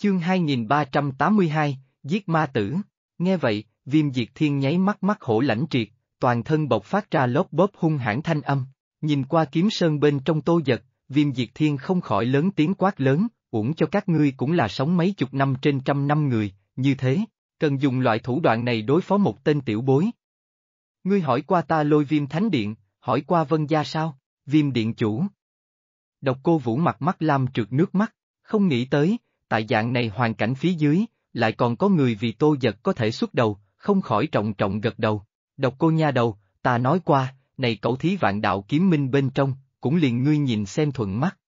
Chương 2382, Giết Ma Tử. Nghe vậy, viêm diệt thiên nháy mắt mắt hổ lãnh triệt, toàn thân bộc phát ra lốp bóp hung hãn thanh âm. Nhìn qua kiếm sơn bên trong tô giật, viêm diệt thiên không khỏi lớn tiếng quát lớn, uổng cho các ngươi cũng là sống mấy chục năm trên trăm năm người, như thế, cần dùng loại thủ đoạn này đối phó một tên tiểu bối. Ngươi hỏi qua ta lôi viêm thánh điện, hỏi qua vân gia sao, viêm điện chủ. Độc cô vũ mặt mắt lam trượt nước mắt, không nghĩ tới, tại dạng này hoàn cảnh phía dưới, lại còn có người vì tô giật có thể xuất đầu, không khỏi trọng trọng gật đầu. Độc cô nha đầu, ta nói qua, này cậu thí vạn đạo kiếm minh bên trong, cũng liền ngươi nhìn xem thuận mắt.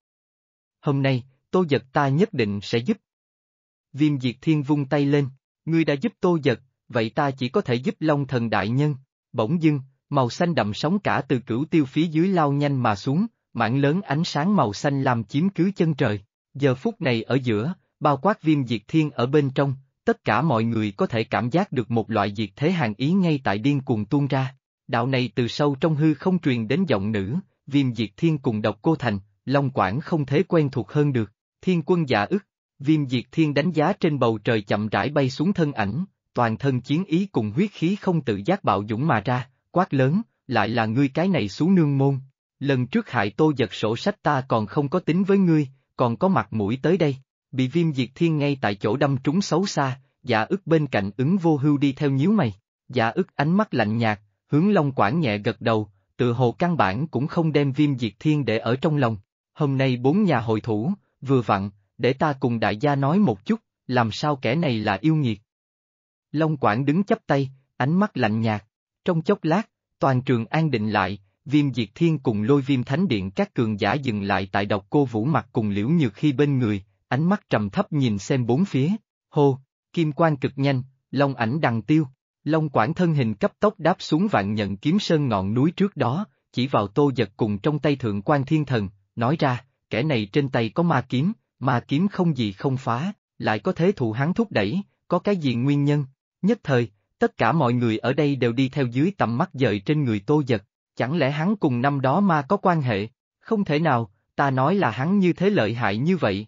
Hôm nay, tô giật ta nhất định sẽ giúp. Viêm diệt thiên vung tay lên, ngươi đã giúp tô giật, vậy ta chỉ có thể giúp long thần đại nhân. Bỗng dưng, màu xanh đậm sóng cả từ cửu tiêu phía dưới lao nhanh mà xuống, mảng lớn ánh sáng màu xanh làm chiếm cứ chân trời. Giờ phút này ở giữa, bao quát viêm diệt thiên ở bên trong, tất cả mọi người có thể cảm giác được một loại diệt thế hàng ý ngay tại điên cuồng tuôn ra. Đạo này từ sâu trong hư không truyền đến giọng nữ, viêm diệt thiên cùng độc cô thành, Long quản không thế quen thuộc hơn được, thiên quân giả ức, viêm diệt thiên đánh giá trên bầu trời chậm rãi bay xuống thân ảnh, toàn thân chiến ý cùng huyết khí không tự giác bạo dũng mà ra, quát lớn, lại là ngươi cái này xuống nương môn. Lần trước hại tô giật sổ sách ta còn không có tính với ngươi, còn có mặt mũi tới đây bị viêm diệt thiên ngay tại chỗ đâm trúng xấu xa, dạ ức bên cạnh ứng vô hưu đi theo nhíu mày, dạ ức ánh mắt lạnh nhạt, hướng Long Quảng nhẹ gật đầu, tự hồ căn bản cũng không đem viêm diệt thiên để ở trong lòng, hôm nay bốn nhà hội thủ, vừa vặn, để ta cùng đại gia nói một chút, làm sao kẻ này là yêu nghiệt. Long Quảng đứng chắp tay, ánh mắt lạnh nhạt, trong chốc lát, toàn trường an định lại, viêm diệt thiên cùng lôi viêm thánh điện các cường giả dừng lại tại độc cô vũ mặt cùng liễu nhược khi bên người, ánh mắt trầm thấp nhìn xem bốn phía, hô, kim quan cực nhanh, long ảnh đằng tiêu, long quản thân hình cấp tốc đáp xuống vạn nhận kiếm sơn ngọn núi trước đó, chỉ vào tô giật cùng trong tay thượng quan thiên thần, nói ra, kẻ này trên tay có ma kiếm, ma kiếm không gì không phá, lại có thế thụ hắn thúc đẩy, có cái gì nguyên nhân, nhất thời, tất cả mọi người ở đây đều đi theo dưới tầm mắt dời trên người tô giật, chẳng lẽ hắn cùng năm đó ma có quan hệ, không thể nào, ta nói là hắn như thế lợi hại như vậy,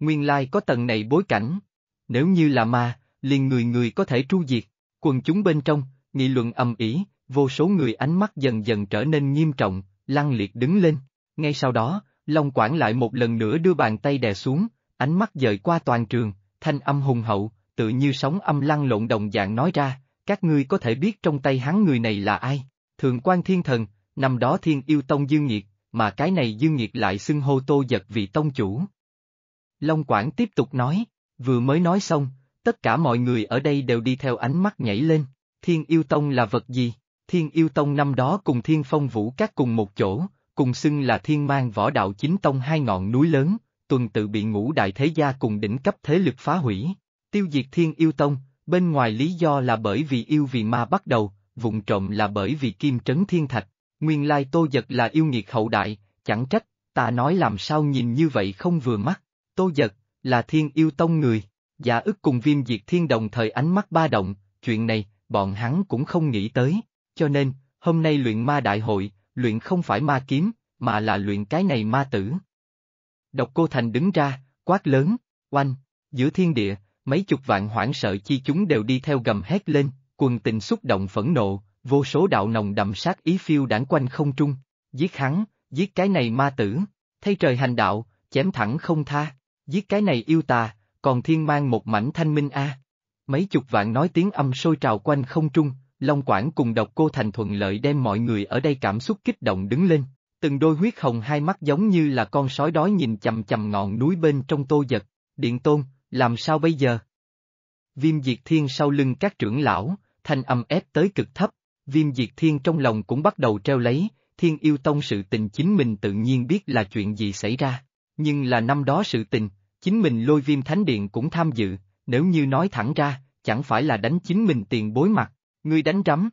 nguyên lai có tầng này bối cảnh. Nếu như là ma, liền người người có thể tru diệt, quần chúng bên trong, nghị luận ầm ĩ, vô số người ánh mắt dần dần trở nên nghiêm trọng, lăng liệt đứng lên. Ngay sau đó, Long Quảng lại một lần nữa đưa bàn tay đè xuống, ánh mắt dời qua toàn trường, thanh âm hùng hậu, tự như sóng âm lăng lộn đồng dạng nói ra, các ngươi có thể biết trong tay hắn người này là ai, thượng quan thiên thần, năm đó thiên yêu tông dương nhiệt, mà cái này dương nhiệt lại xưng hô tô giật vị tông chủ, Long Quảng tiếp tục nói, vừa mới nói xong, tất cả mọi người ở đây đều đi theo ánh mắt nhảy lên, Thiên Yêu Tông là vật gì? Thiên Yêu Tông năm đó cùng Thiên Phong Vũ các cùng một chỗ, cùng xưng là Thiên Mang Võ Đạo Chính Tông hai ngọn núi lớn, tuần tự bị ngũ đại thế gia cùng đỉnh cấp thế lực phá hủy. Tiêu diệt Thiên Yêu Tông, bên ngoài lý do là bởi vì yêu vì ma bắt đầu, vụng trộm là bởi vì kim trấn thiên thạch, nguyên lai tô giật là yêu nghiệt hậu đại, chẳng trách, ta nói làm sao nhìn như vậy không vừa mắt tô giật, là thiên yêu tông người. Giả ức cùng viêm diệt thiên đồng thời ánh mắt ba động, chuyện này, bọn hắn cũng không nghĩ tới. Cho nên, hôm nay luyện ma đại hội, luyện không phải ma kiếm, mà là luyện cái này ma tử. Độc cô thành đứng ra, quát lớn, oanh, giữa thiên địa, mấy chục vạn hoảng sợ chi chúng đều đi theo gầm hét lên, quần tình xúc động phẫn nộ, vô số đạo nồng đậm sát ý phiêu đảng quanh không trung, giết hắn, giết cái này ma tử, thay trời hành đạo, chém thẳng không tha. Giết cái này yêu tà, còn thiên mang một mảnh thanh minh a. Mấy chục vạn nói tiếng âm sôi trào quanh không trung, Long Quảng cùng độc cô thành thuận lợi đem mọi người ở đây cảm xúc kích động đứng lên. Từng đôi huyết hồng hai mắt giống như là con sói đói nhìn chầm chầm ngọn núi bên trong tô giật, điện tôn, làm sao bây giờ? Viêm diệt thiên sau lưng các trưởng lão, thanh âm ép tới cực thấp, viêm diệt thiên trong lòng cũng bắt đầu treo lấy, thiên yêu tông sự tình chính mình tự nhiên biết là chuyện gì xảy ra nhưng là năm đó sự tình, chính mình lôi viêm thánh điện cũng tham dự, nếu như nói thẳng ra, chẳng phải là đánh chính mình tiền bối mặt, ngươi đánh rắm.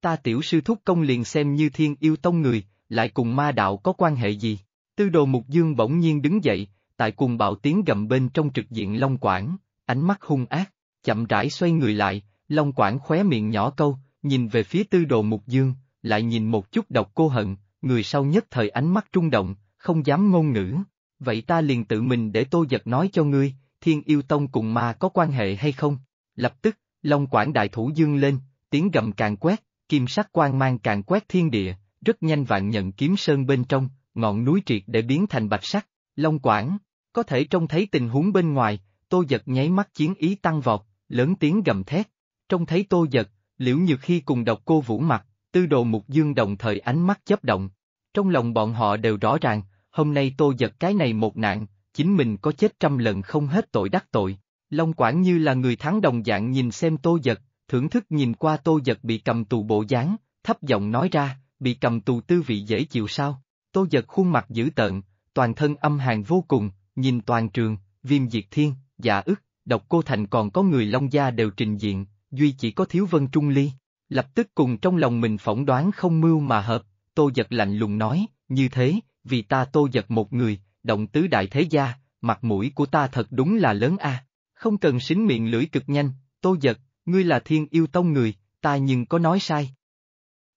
Ta tiểu sư thúc công liền xem như thiên yêu tông người, lại cùng ma đạo có quan hệ gì? Tư đồ mục dương bỗng nhiên đứng dậy, tại cùng bạo tiếng gầm bên trong trực diện Long Quảng, ánh mắt hung ác, chậm rãi xoay người lại, Long Quảng khóe miệng nhỏ câu, nhìn về phía tư đồ mục dương, lại nhìn một chút độc cô hận, người sau nhất thời ánh mắt trung động, không dám ngôn ngữ. Vậy ta liền tự mình để tô giật nói cho ngươi, thiên yêu tông cùng ma có quan hệ hay không? Lập tức, Long Quảng Đại Thủ dương lên, tiếng gầm càng quét, kim sắc quang mang càng quét thiên địa, rất nhanh vạn nhận kiếm sơn bên trong, ngọn núi triệt để biến thành bạch sắc, Long Quảng, có thể trông thấy tình huống bên ngoài, tô giật nháy mắt chiến ý tăng vọt, lớn tiếng gầm thét, trông thấy tô giật, liễu nhược khi cùng độc cô vũ mặt, tư đồ mục dương đồng thời ánh mắt chấp động. Trong lòng bọn họ đều rõ ràng, hôm nay tôi giật cái này một nạn, chính mình có chết trăm lần không hết tội đắc tội. Long Quảng như là người thắng đồng dạng nhìn xem tô giật, thưởng thức nhìn qua tô giật bị cầm tù bộ dáng, thấp giọng nói ra, bị cầm tù tư vị dễ chịu sao, tô giật khuôn mặt dữ tợn, toàn thân âm hàng vô cùng, nhìn toàn trường, viêm diệt thiên, dạ ức, độc cô thành còn có người Long Gia đều trình diện, duy chỉ có thiếu vân trung ly, lập tức cùng trong lòng mình phỏng đoán không mưu mà hợp, tô giật lạnh lùng nói, như thế, vì ta tô giật một người, động tứ đại thế gia, mặt mũi của ta thật đúng là lớn a. Không cần xính miệng lưỡi cực nhanh, tô giật, ngươi là thiên yêu tông người, ta nhưng có nói sai.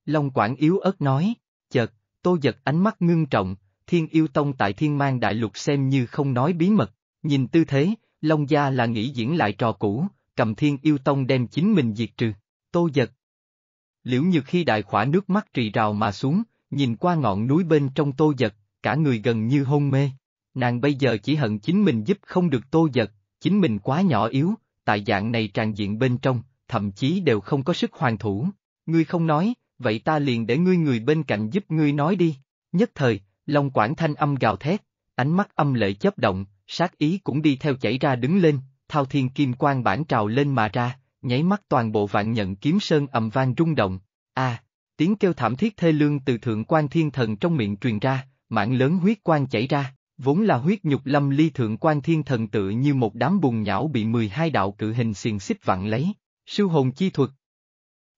Long quản yếu ớt nói, chật, tô giật ánh mắt ngưng trọng, thiên yêu tông tại thiên mang đại lục xem như không nói bí mật, nhìn tư thế, Long Gia là nghĩ diễn lại trò cũ, cầm thiên yêu tông đem chính mình diệt trừ, tô giật. Liễu nhược khi đại khỏa nước mắt trì rào mà xuống, nhìn qua ngọn núi bên trong tô giật, cả người gần như hôn mê. Nàng bây giờ chỉ hận chính mình giúp không được tô giật, chính mình quá nhỏ yếu, tại dạng này tràn diện bên trong, thậm chí đều không có sức hoàn thủ. Ngươi không nói, vậy ta liền để ngươi người bên cạnh giúp ngươi nói đi. Nhất thời, Long Quảng Thanh âm gào thét, ánh mắt âm lệ chớp động, sát ý cũng đi theo chảy ra đứng lên, thao thiên kim quang bản trào lên mà ra, nháy mắt toàn bộ vạn nhận kiếm sơn ầm vang rung động. A, à, tiếng kêu thảm thiết thê lương từ thượng quan thiên thần trong miệng truyền ra, mạng lớn huyết quang chảy ra, vốn là huyết nhục lâm ly thượng quan thiên thần tự như một đám bùn nhão bị mười hai đạo cự hình xiềng xích vặn lấy, siêu hồn chi thuật.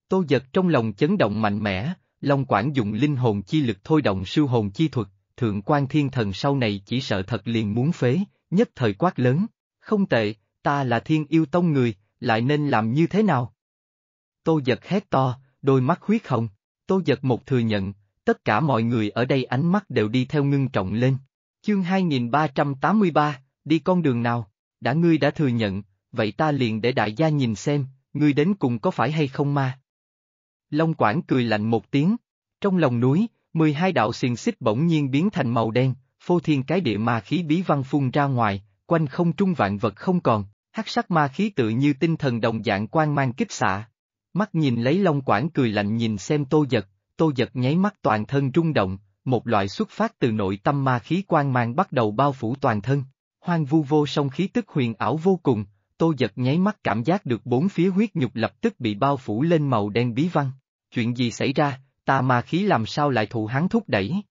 Tô giật trong lòng chấn động mạnh mẽ, Long quản dụng linh hồn chi lực thôi động siêu hồn chi thuật, thượng quan thiên thần sau này chỉ sợ thật liền muốn phế, nhất thời quát lớn, không tệ, ta là thiên yêu tông người, lại nên làm như thế nào? Tô giật hét to, đôi mắt huyết hồng. Tô Giật một thừa nhận, tất cả mọi người ở đây ánh mắt đều đi theo ngưng trọng lên. Chương 2383, đi con đường nào? Đã ngươi đã thừa nhận, vậy ta liền để đại gia nhìn xem, ngươi đến cùng có phải hay không ma? Long Quảng cười lạnh một tiếng. Trong lòng núi, 12 đạo xiềng xích bỗng nhiên biến thành màu đen, phô thiên cái địa ma khí bí văn phun ra ngoài, quanh không trung vạn vật không còn, hắc sắc ma khí tự như tinh thần đồng dạng quan mang kích xạ, Mắt nhìn lấy long quản cười lạnh nhìn xem tô giật, tô giật nháy mắt toàn thân rung động, một loại xuất phát từ nội tâm ma khí quang mang bắt đầu bao phủ toàn thân. Hoang vu vô song khí tức huyền ảo vô cùng, tô giật nháy mắt cảm giác được bốn phía huyết nhục lập tức bị bao phủ lên màu đen bí văn. Chuyện gì xảy ra, ta ma khí làm sao lại thụ hắn thúc đẩy?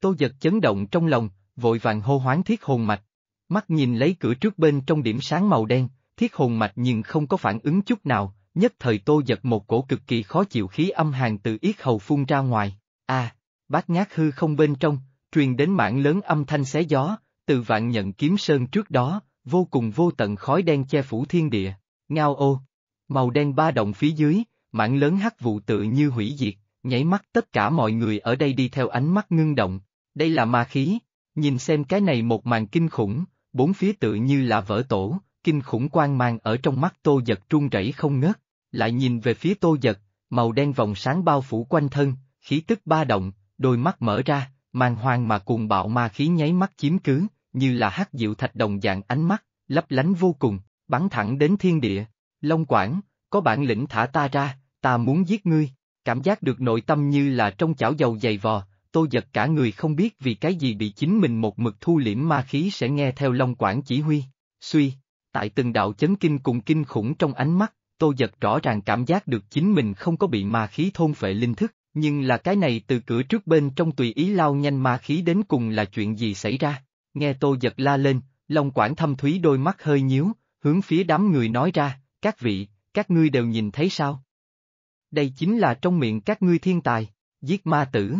Tô giật chấn động trong lòng, vội vàng hô hoáng thiết hồn mạch. Mắt nhìn lấy cửa trước bên trong điểm sáng màu đen, thiết hồn mạch nhưng không có phản ứng chút nào, nhất thời tô giật một cổ cực kỳ khó chịu khí âm hàng từ yết hầu phun ra ngoài. a à, bát nhát hư không bên trong, truyền đến mảng lớn âm thanh xé gió, từ vạn nhận kiếm sơn trước đó, vô cùng vô tận khói đen che phủ thiên địa, ngao ô. Màu đen ba động phía dưới, mảng lớn hắc vụ tự như hủy diệt, nháy mắt tất cả mọi người ở đây đi theo ánh mắt ngưng động, đây là ma khí, nhìn xem cái này một màn kinh khủng, bốn phía tự như là vỡ tổ, kinh khủng quang mang ở trong mắt tô giật trung rẩy không ngớt, lại nhìn về phía tô giật, màu đen vòng sáng bao phủ quanh thân, khí tức ba động, đôi mắt mở ra, mang hoang mà cuồng bạo ma khí nháy mắt chiếm cứ, như là hắc diệu thạch đồng dạng ánh mắt, lấp lánh vô cùng, bắn thẳng đến thiên địa. Long Quảng, có bản lĩnh thả ta ra, ta muốn giết ngươi. Cảm giác được nội tâm như là trong chảo dầu dày vò, tô giật cả người không biết vì cái gì bị chính mình một mực thu liễm ma khí sẽ nghe theo Long Quảng chỉ huy. Suy, tại từng đạo chấn kinh cùng kinh khủng trong ánh mắt, tô giật rõ ràng cảm giác được chính mình không có bị ma khí thôn phệ linh thức, nhưng là cái này từ cửa trước bên trong tùy ý lao nhanh ma khí đến cùng là chuyện gì xảy ra. Nghe tô giật la lên, Long quản thâm thúy đôi mắt hơi nhíu, hướng phía đám người nói ra, các vị, các ngươi đều nhìn thấy sao? Đây chính là trong miệng các ngươi thiên tài, giết ma tử.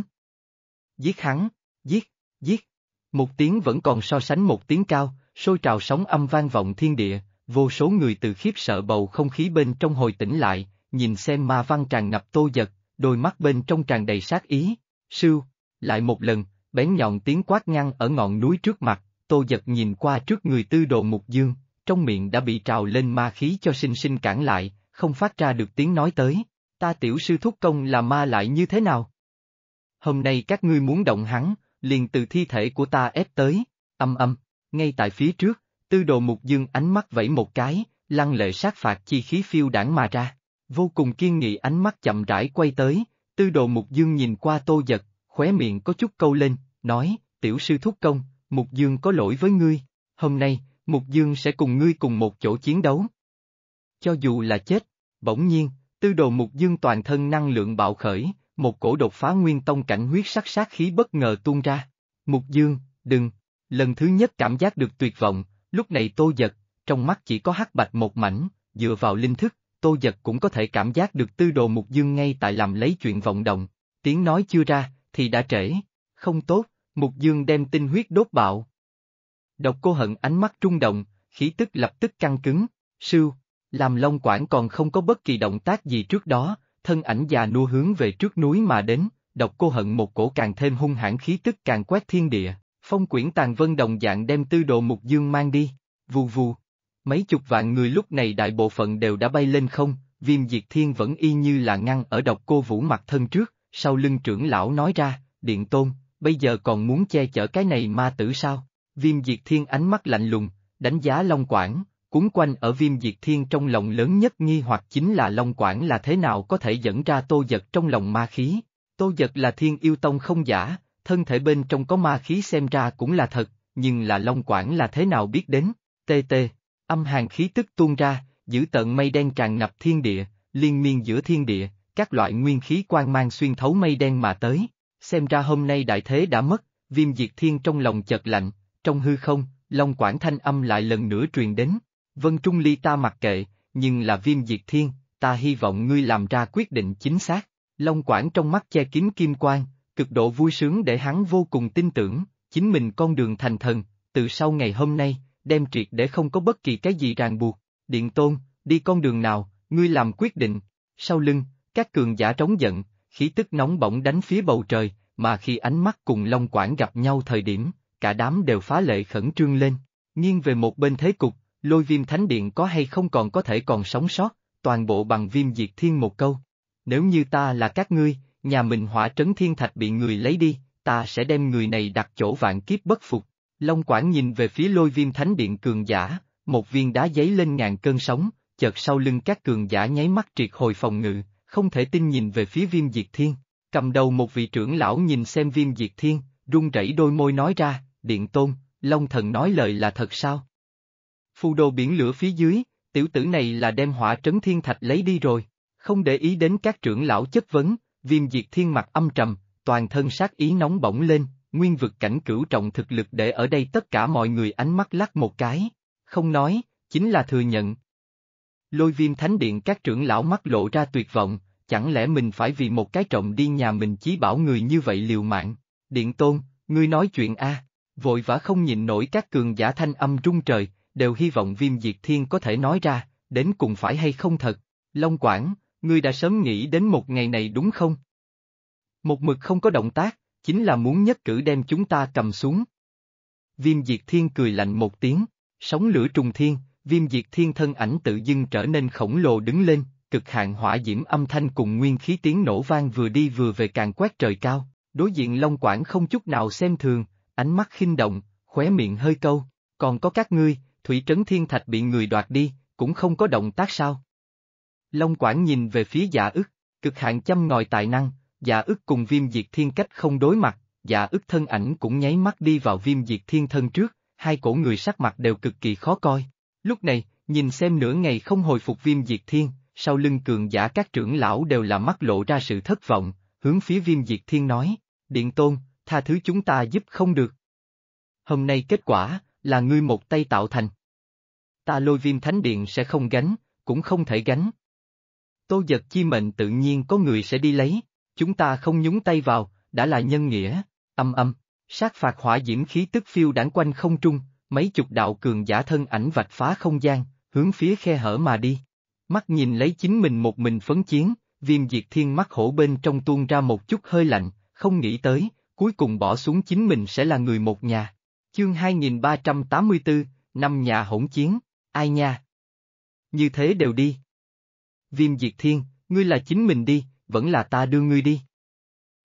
Giết hắn, giết, giết. Một tiếng vẫn còn so sánh một tiếng cao, sôi trào sóng âm vang vọng thiên địa, vô số người từ khiếp sợ bầu không khí bên trong hồi tỉnh lại, nhìn xem ma văn tràn ngập tô giật, đôi mắt bên trong tràn đầy sát ý, sư lại một lần, bén nhọn tiếng quát ngăn ở ngọn núi trước mặt, tô giật nhìn qua trước người tư đồ mục dương, trong miệng đã bị trào lên ma khí cho sinh sinh cản lại, không phát ra được tiếng nói tới, ta tiểu sư thúc công là ma lại như thế nào? Hôm nay các ngươi muốn động hắn, liền từ thi thể của ta ép tới, âm âm, ngay tại phía trước, tư đồ mục dương ánh mắt vẫy một cái, lăng lệ sát phạt chi khí phiêu đảng mà ra. Vô cùng kiên nghị ánh mắt chậm rãi quay tới, tư đồ mục dương nhìn qua tô giật, khóe miệng có chút câu lên, nói, tiểu sư thúc công, mục dương có lỗi với ngươi, hôm nay, mục dương sẽ cùng ngươi cùng một chỗ chiến đấu. Cho dù là chết, bỗng nhiên, tư đồ mục dương toàn thân năng lượng bạo khởi, một cổ đột phá nguyên tông cảnh huyết sắc sát khí bất ngờ tuôn ra. Mục dương, đừng, Lần thứ nhất cảm giác được tuyệt vọng, lúc này tô giật, trong mắt chỉ có hắc bạch một mảnh, dựa vào linh thức, tô giật cũng có thể cảm giác được tư đồ mục dương ngay tại làm lấy chuyện vọng động, tiếng nói chưa ra, thì đã trễ, không tốt, mục dương đem tinh huyết đốt bạo. Độc cô hận ánh mắt trung động, khí tức lập tức căng cứng, sư, làm long quản còn không có bất kỳ động tác gì trước đó, thân ảnh già nua hướng về trước núi mà đến, độc cô hận một cổ càng thêm hung hãn khí tức càng quét thiên địa, Phong quyển tàn vân đồng dạng đem tư đồ mục dương mang đi, vù vù. Mấy chục vạn người lúc này đại bộ phận đều đã bay lên không, viêm diệt thiên vẫn y như là ngăn ở độc cô vũ mặt thân trước, sau lưng trưởng lão nói ra, điện tôn, bây giờ còn muốn che chở cái này ma tử sao? Viêm diệt thiên ánh mắt lạnh lùng, đánh giá Long Quản. cuốn quanh ở viêm diệt thiên trong lòng lớn nhất nghi hoặc chính là Long Quản là thế nào có thể dẫn ra tô giật trong lòng ma khí. Tô giật là thiên yêu tông không giả, thân thể bên trong có ma khí xem ra cũng là thật, nhưng là Long Quảng là thế nào biết đến, tê tê, âm hàng khí tức tuôn ra, giữ tận mây đen tràn ngập thiên địa, liên miên giữa thiên địa, các loại nguyên khí quan mang xuyên thấu mây đen mà tới, xem ra hôm nay đại thế đã mất, viêm diệt thiên trong lòng chợt lạnh, trong hư không, Long Quảng thanh âm lại lần nữa truyền đến, Vân Trung Ly ta mặc kệ, nhưng là viêm diệt thiên, ta hy vọng ngươi làm ra quyết định chính xác, Long Quảng trong mắt che kín kim quang, cực độ vui sướng để hắn vô cùng tin tưởng, chính mình con đường thành thần, từ sau ngày hôm nay, đem triệt để không có bất kỳ cái gì ràng buộc, điện tôn, đi con đường nào, ngươi làm quyết định, sau lưng, các cường giả trống giận, khí tức nóng bỏng đánh phía bầu trời, mà khi ánh mắt cùng Long quản gặp nhau thời điểm, cả đám đều phá lệ khẩn trương lên, nghiêng về một bên thế cục, lôi viêm thánh điện có hay không còn có thể còn sống sót, toàn bộ bằng viêm diệt thiên một câu. Nếu như ta là các ngươi, nhà mình hỏa trấn thiên thạch bị người lấy đi, ta sẽ đem người này đặt chỗ vạn kiếp bất phục. Long Quảng nhìn về phía lôi viêm thánh điện cường giả, một viên đá giấy lên ngàn cơn sóng, chợt sau lưng các cường giả nháy mắt triệt hồi phòng ngự, không thể tin nhìn về phía viêm diệt thiên. Cầm đầu một vị trưởng lão nhìn xem viêm diệt thiên, run rẩy đôi môi nói ra, điện tôn, Long thần nói lời là thật sao? Phù đồ biển lửa phía dưới, tiểu tử này là đem hỏa trấn thiên thạch lấy đi rồi, không để ý đến các trưởng lão chất vấn, viêm diệt thiên mặt âm trầm, toàn thân sát ý nóng bỏng lên, nguyên vực cảnh cửu trọng thực lực để ở đây tất cả mọi người ánh mắt lắc một cái, không nói, chính là thừa nhận. Lôi viêm thánh điện các trưởng lão mắt lộ ra tuyệt vọng, chẳng lẽ mình phải vì một cái trọng đi nhà mình chí bảo người như vậy liều mạng, điện tôn, ngươi nói chuyện a vội vã không nhìn nổi các cường giả thanh âm rung trời, đều hy vọng viêm diệt thiên có thể nói ra, đến cùng phải hay không thật, Long Quảng, ngươi đã sớm nghĩ đến một ngày này đúng không? Một mực không có động tác, chính là muốn nhất cử đem chúng ta cầm xuống. Viêm Diệt Thiên cười lạnh một tiếng, sóng lửa trùng thiên, Viêm Diệt Thiên thân ảnh tự dưng trở nên khổng lồ đứng lên, cực hạn hỏa diễm âm thanh cùng nguyên khí tiếng nổ vang vừa đi vừa về càng quét trời cao, đối diện Long Quảng không chút nào xem thường, ánh mắt khinh động, khóe miệng hơi câu, còn có các ngươi, Thủy Trấn Thiên Thạch bị người đoạt đi, cũng không có động tác sao. Long Quảng nhìn về phía giả dạ ức, cực hạn chăm ngòi tài năng, giả dạ ức cùng viêm diệt thiên cách không đối mặt, giả dạ ức thân ảnh cũng nháy mắt đi vào viêm diệt thiên thân trước, hai cổ người sắc mặt đều cực kỳ khó coi. Lúc này, nhìn xem nửa ngày không hồi phục viêm diệt thiên, sau lưng cường giả các trưởng lão đều là mắt lộ ra sự thất vọng, hướng phía viêm diệt thiên nói, điện tôn, tha thứ chúng ta giúp không được. Hôm nay kết quả, là ngươi một tay tạo thành. Ta lôi viêm thánh điện sẽ không gánh, cũng không thể gánh. Tô giật chi mệnh tự nhiên có người sẽ đi lấy, chúng ta không nhúng tay vào, đã là nhân nghĩa, âm âm, sát phạt hỏa diễm khí tức phiêu đảng quanh không trung, mấy chục đạo cường giả thân ảnh vạch phá không gian, hướng phía khe hở mà đi. Mắt nhìn lấy chính mình một mình phấn chiến, viêm diệt thiên mắt hổ bên trong tuôn ra một chút hơi lạnh, không nghĩ tới, cuối cùng bỏ xuống chính mình sẽ là người một nhà. Chương 2384, năm nhà hỗn chiến, ai nha? Như thế đều đi, Viêm diệt thiên, ngươi là chính mình đi, vẫn là ta đưa ngươi đi.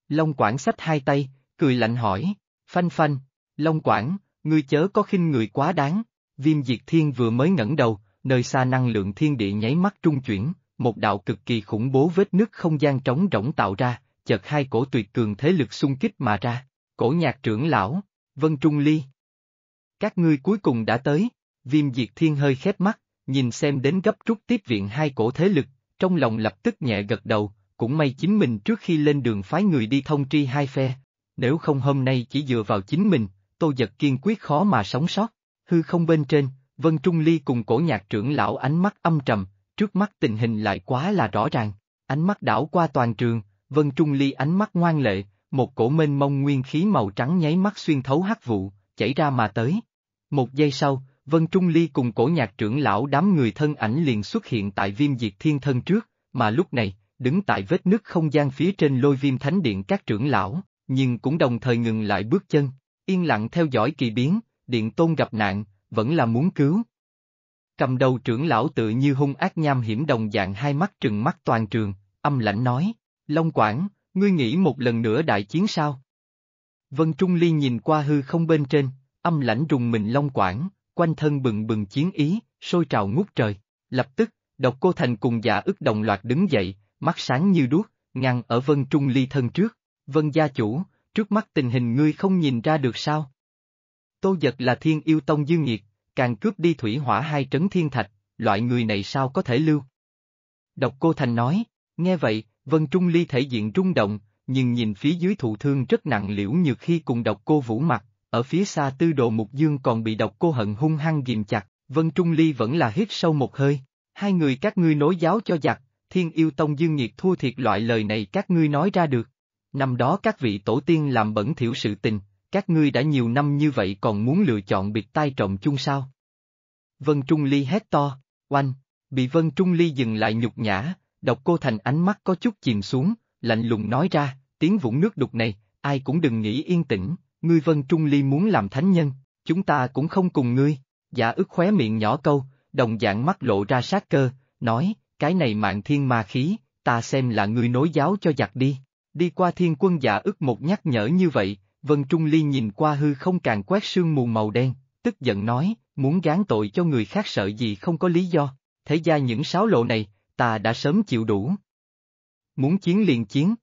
Long Quảng sách hai tay, cười lạnh hỏi, phanh phanh, Long Quảng, ngươi chớ có khinh người quá đáng. Viêm diệt thiên vừa mới ngẩng đầu, nơi xa năng lượng thiên địa nháy mắt trung chuyển, một đạo cực kỳ khủng bố vết nứt không gian trống rỗng tạo ra, chợt hai cổ tuyệt cường thế lực xung kích mà ra, cổ nhạc trưởng lão, Vân Trung Ly. Các ngươi cuối cùng đã tới, viêm diệt thiên hơi khép mắt, nhìn xem đến gấp rút tiếp viện hai cổ thế lực, trong lòng lập tức nhẹ gật đầu, cũng may chính mình trước khi lên đường phái người đi thông tri hai phe, nếu không hôm nay chỉ dựa vào chính mình, Tô Giật kiên quyết khó mà sống sót, hư không bên trên, Vân Trung Ly cùng cổ nhạc trưởng lão ánh mắt âm trầm, trước mắt tình hình lại quá là rõ ràng, ánh mắt đảo qua toàn trường, Vân Trung Ly ánh mắt ngoan lệ, một cổ mênh mông nguyên khí màu trắng nháy mắt xuyên thấu hắc vụ, chảy ra mà tới. Một giây sau, Vân Trung Ly cùng cổ nhạc trưởng lão đám người thân ảnh liền xuất hiện tại viêm diệt thiên thân trước, mà lúc này, đứng tại vết nứt không gian phía trên lôi viêm thánh điện các trưởng lão, nhưng cũng đồng thời ngừng lại bước chân, yên lặng theo dõi kỳ biến, điện tôn gặp nạn, vẫn là muốn cứu. Cầm đầu trưởng lão tự như hung ác nham hiểm đồng dạng hai mắt trừng mắt toàn trường, âm lãnh nói, Long Quảng, ngươi nghĩ một lần nữa đại chiến sao? Vân Trung Ly nhìn qua hư không bên trên, âm lãnh rùng mình Long Quảng, quanh thân bừng bừng chiến ý, sôi trào ngút trời. Lập tức, độc cô thành cùng giả dạ ức đồng loạt đứng dậy, mắt sáng như đuốc, ngăn ở vân trung ly thân trước. Vân gia chủ, trước mắt tình hình ngươi không nhìn ra được sao? Tô giật là thiên yêu tông dương nghiệt, càng cướp đi thủy hỏa hai trấn thiên thạch, loại người này sao có thể lưu? Độc cô thành nói, nghe vậy, vân trung ly thể diện rung động, nhưng nhìn phía dưới thụ thương rất nặng liễu nhược khi cùng độc cô vũ mặt, ở phía xa tư đồ mục dương còn bị độc cô hận hung hăng ghim chặt, Vân Trung Ly vẫn là hít sâu một hơi, hai người các ngươi nối giáo cho giặc, thiên yêu tông dương nhiệt thua thiệt loại lời này các ngươi nói ra được. Năm đó các vị tổ tiên làm bẩn thiểu sự tình, các ngươi đã nhiều năm như vậy còn muốn lựa chọn biệt tai trọng chung sao? Vân Trung Ly hét to, oanh, bị Vân Trung Ly dừng lại nhục nhã, độc cô thành ánh mắt có chút chìm xuống, lạnh lùng nói ra, tiếng vũng nước đục này, ai cũng đừng nghĩ yên tĩnh, ngươi Vân Trung Ly muốn làm thánh nhân, chúng ta cũng không cùng ngươi. Giả ức khóe miệng nhỏ câu, đồng dạng mắt lộ ra sát cơ, nói, cái này mạng thiên ma khí, ta xem là ngươi nối giáo cho giặc đi. Đi qua thiên quân giả ức một nhắc nhở như vậy, Vân Trung Ly nhìn qua hư không càng quét sương mù màu đen, tức giận nói, muốn gán tội cho người khác sợ gì không có lý do, thế ra những sáo lộ này, ta đã sớm chịu đủ. Muốn chiến liền chiến,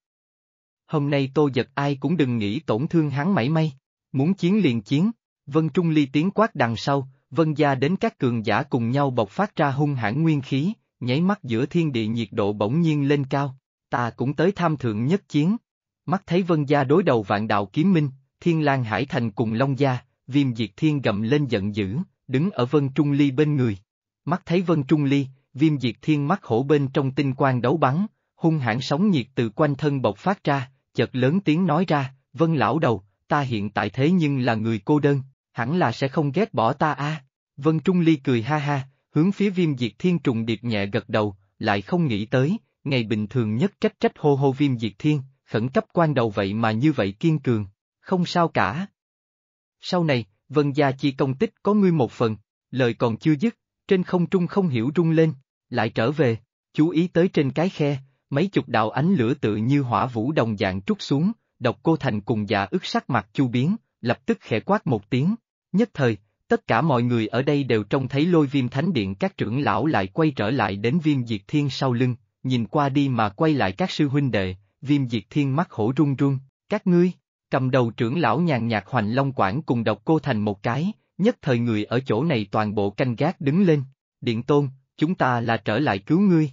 Hôm nay tô giật ai cũng đừng nghĩ tổn thương hắn mảy may. Muốn chiến liền chiến, Vân Trung Ly tiếng quát đằng sau, Vân gia đến các cường giả cùng nhau bộc phát ra hung hãn nguyên khí, nháy mắt giữa thiên địa nhiệt độ bỗng nhiên lên cao. Ta cũng tới tham thượng nhất chiến. Mắt thấy Vân gia đối đầu vạn đạo kiếm minh, Thiên Lang Hải Thành cùng Long gia, Viêm Diệt Thiên gầm lên giận dữ, đứng ở Vân Trung Ly bên người. Mắt thấy Vân Trung Ly, Viêm Diệt Thiên mắt hổ bên trong tinh quang đấu bắn, hung hãn sóng nhiệt từ quanh thân bộc phát ra, chợt lớn tiếng nói ra, vân lão đầu, ta hiện tại thế nhưng là người cô đơn, hẳn là sẽ không ghét bỏ ta a. Vân Trung Ly cười ha ha, hướng phía viêm diệt thiên trùng điệp nhẹ gật đầu, lại không nghĩ tới, ngày bình thường nhất trách trách hô hô viêm diệt thiên, khẩn cấp quan đầu vậy mà như vậy kiên cường, không sao cả. Sau này, vân gia chi công tích có ngươi một phần, lời còn chưa dứt, trên không trung không hiểu rung lên, lại trở về, chú ý tới trên cái khe, mấy chục đạo ánh lửa tự như hỏa vũ đồng dạng trút xuống, độc cô thành cùng dạ ức sắc mặt chu biến, lập tức khẽ quát một tiếng, nhất thời, tất cả mọi người ở đây đều trông thấy lôi viêm thánh điện các trưởng lão lại quay trở lại đến viêm diệt thiên sau lưng, nhìn qua đi mà quay lại các sư huynh đệ, viêm diệt thiên mắt hổ run run, các ngươi, cầm đầu trưởng lão nhàn nhạt hoành long quản cùng độc cô thành một cái, nhất thời người ở chỗ này toàn bộ canh gác đứng lên, điện tôn, chúng ta là trở lại cứu ngươi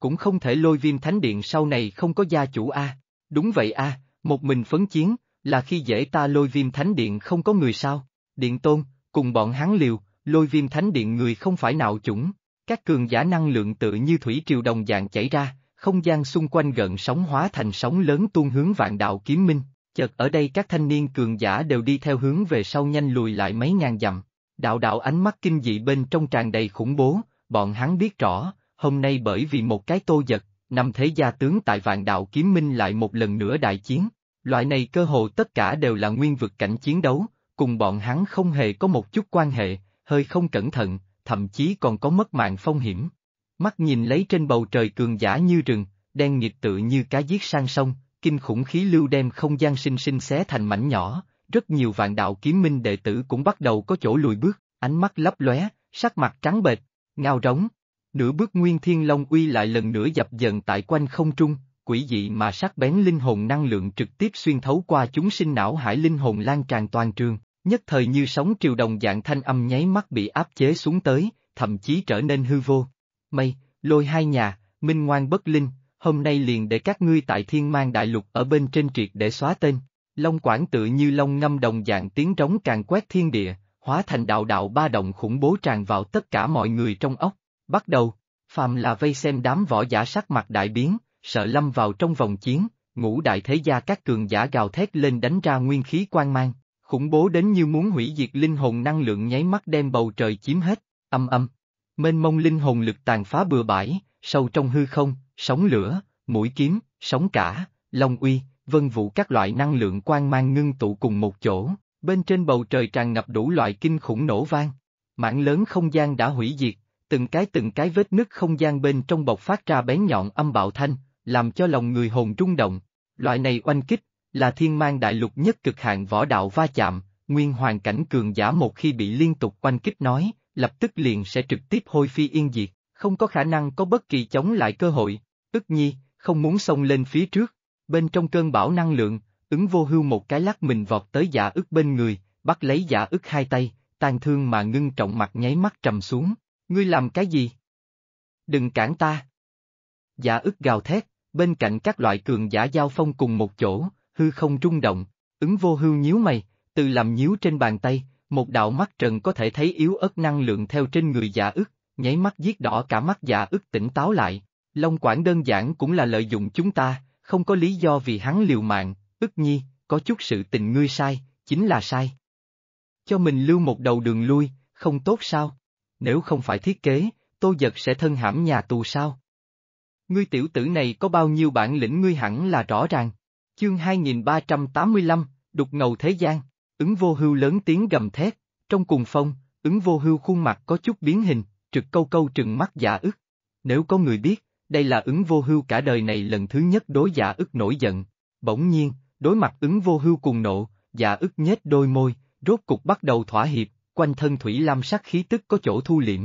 cũng không thể lôi viêm thánh điện sau này không có gia chủ a. Đúng vậy a, một mình phấn chiến, là khi dễ ta lôi viêm thánh điện không có người sao? Điện tôn, cùng bọn hắn liều, lôi viêm thánh điện người không phải nào chủng. Các cường giả năng lượng tự như thủy triều đồng dạng chảy ra, không gian xung quanh gần sóng hóa thành sóng lớn tuôn hướng vạn đạo kiếm minh. Chợt ở đây các thanh niên cường giả đều đi theo hướng về sau nhanh lùi lại mấy ngàn dặm. Đạo đạo ánh mắt kinh dị bên trong tràn đầy khủng bố, bọn hắn biết rõ, hôm nay bởi vì một cái tô giật, năm thế gia tướng tại vạn đạo kiếm minh lại một lần nữa đại chiến. Loại này cơ hồ tất cả đều là nguyên vực cảnh chiến đấu, cùng bọn hắn không hề có một chút quan hệ, hơi không cẩn thận, thậm chí còn có mất mạng phong hiểm. Mắt nhìn lấy trên bầu trời cường giả như rừng, đen nghịch tự như cá giết sang sông, kinh khủng khí lưu đem không gian sinh sinh xé thành mảnh nhỏ, rất nhiều vạn đạo kiếm minh đệ tử cũng bắt đầu có chỗ lùi bước, ánh mắt lấp lóe, sắc mặt trắng bệch, ngao rống. Nửa bước Nguyên Thiên Long uy lại lần nữa dập dần tại quanh không trung, quỷ dị mà sắc bén linh hồn năng lượng trực tiếp xuyên thấu qua chúng sinh não hải linh hồn lan tràn toàn trường, nhất thời như sóng triều đồng dạng thanh âm nháy mắt bị áp chế xuống tới, thậm chí trở nên hư vô. Mây, lôi hai nhà, minh ngoan bất linh, hôm nay liền để các ngươi tại thiên mang đại lục ở bên trên triệt để xóa tên. Long quảng tự như long ngâm đồng dạng tiếng trống càng quét thiên địa, hóa thành đạo đạo ba động khủng bố tràn vào tất cả mọi người trong ốc. Bắt đầu, phàm là vây xem đám võ giả sắc mặt đại biến, sợ lâm vào trong vòng chiến, ngũ đại thế gia các cường giả gào thét lên đánh ra nguyên khí quan mang, khủng bố đến như muốn hủy diệt linh hồn năng lượng nháy mắt đem bầu trời chiếm hết, âm âm. Mênh mông linh hồn lực tàn phá bừa bãi, sâu trong hư không, sóng lửa, mũi kiếm, sóng cả, long uy, vân vụ các loại năng lượng quan mang ngưng tụ cùng một chỗ, bên trên bầu trời tràn ngập đủ loại kinh khủng nổ vang. Mảng lớn không gian đã hủy diệt, từng cái từng cái vết nứt không gian bên trong bọc phát ra bén nhọn âm bạo thanh, làm cho lòng người hồn rung động. Loại này oanh kích, là thiên mang đại lục nhất cực hạn võ đạo va chạm, nguyên hoàn cảnh cường giả một khi bị liên tục oanh kích nói, lập tức liền sẽ trực tiếp hôi phi yên diệt, không có khả năng có bất kỳ chống lại cơ hội, ức nhi, không muốn xông lên phía trước, bên trong cơn bão năng lượng, ứng vô hưu một cái lắc mình vọt tới giả ức bên người, bắt lấy giả ức hai tay, tàn thương mà ngưng trọng mặt nháy mắt trầm xuống, Ngươi làm cái gì? Đừng cản ta. Giả ức gào thét, bên cạnh các loại cường giả giao phong cùng một chỗ, hư không rung động, ứng vô hưu nhíu mày, từ làm nhíu trên bàn tay, một đạo mắt trần có thể thấy yếu ớt năng lượng theo trên người giả ức, nháy mắt giết đỏ cả mắt giả ức tỉnh táo lại. Long quản đơn giản cũng là lợi dụng chúng ta, không có lý do vì hắn liều mạng, ức nhi, có chút sự tình ngươi sai, chính là sai. Cho mình lưu một đầu đường lui, không tốt sao? nếu không phải thiết kế, tô giật sẽ thân hãm nhà tù sao? Ngươi tiểu tử này có bao nhiêu bản lĩnh ngươi hẳn là rõ ràng. Chương 2385, đục ngầu thế gian, ứng vô hưu lớn tiếng gầm thét, trong cùng phong, ứng vô hưu khuôn mặt có chút biến hình, trực câu câu trừng mắt giả ức. Nếu có người biết, đây là ứng vô hưu cả đời này lần thứ nhất đối giả ức nổi giận. Bỗng nhiên, đối mặt ứng vô hưu cùng nộ, giả ức nhếch đôi môi, rốt cục bắt đầu thỏa hiệp, quanh thân thủy lam sắc khí tức có chỗ thu liễm.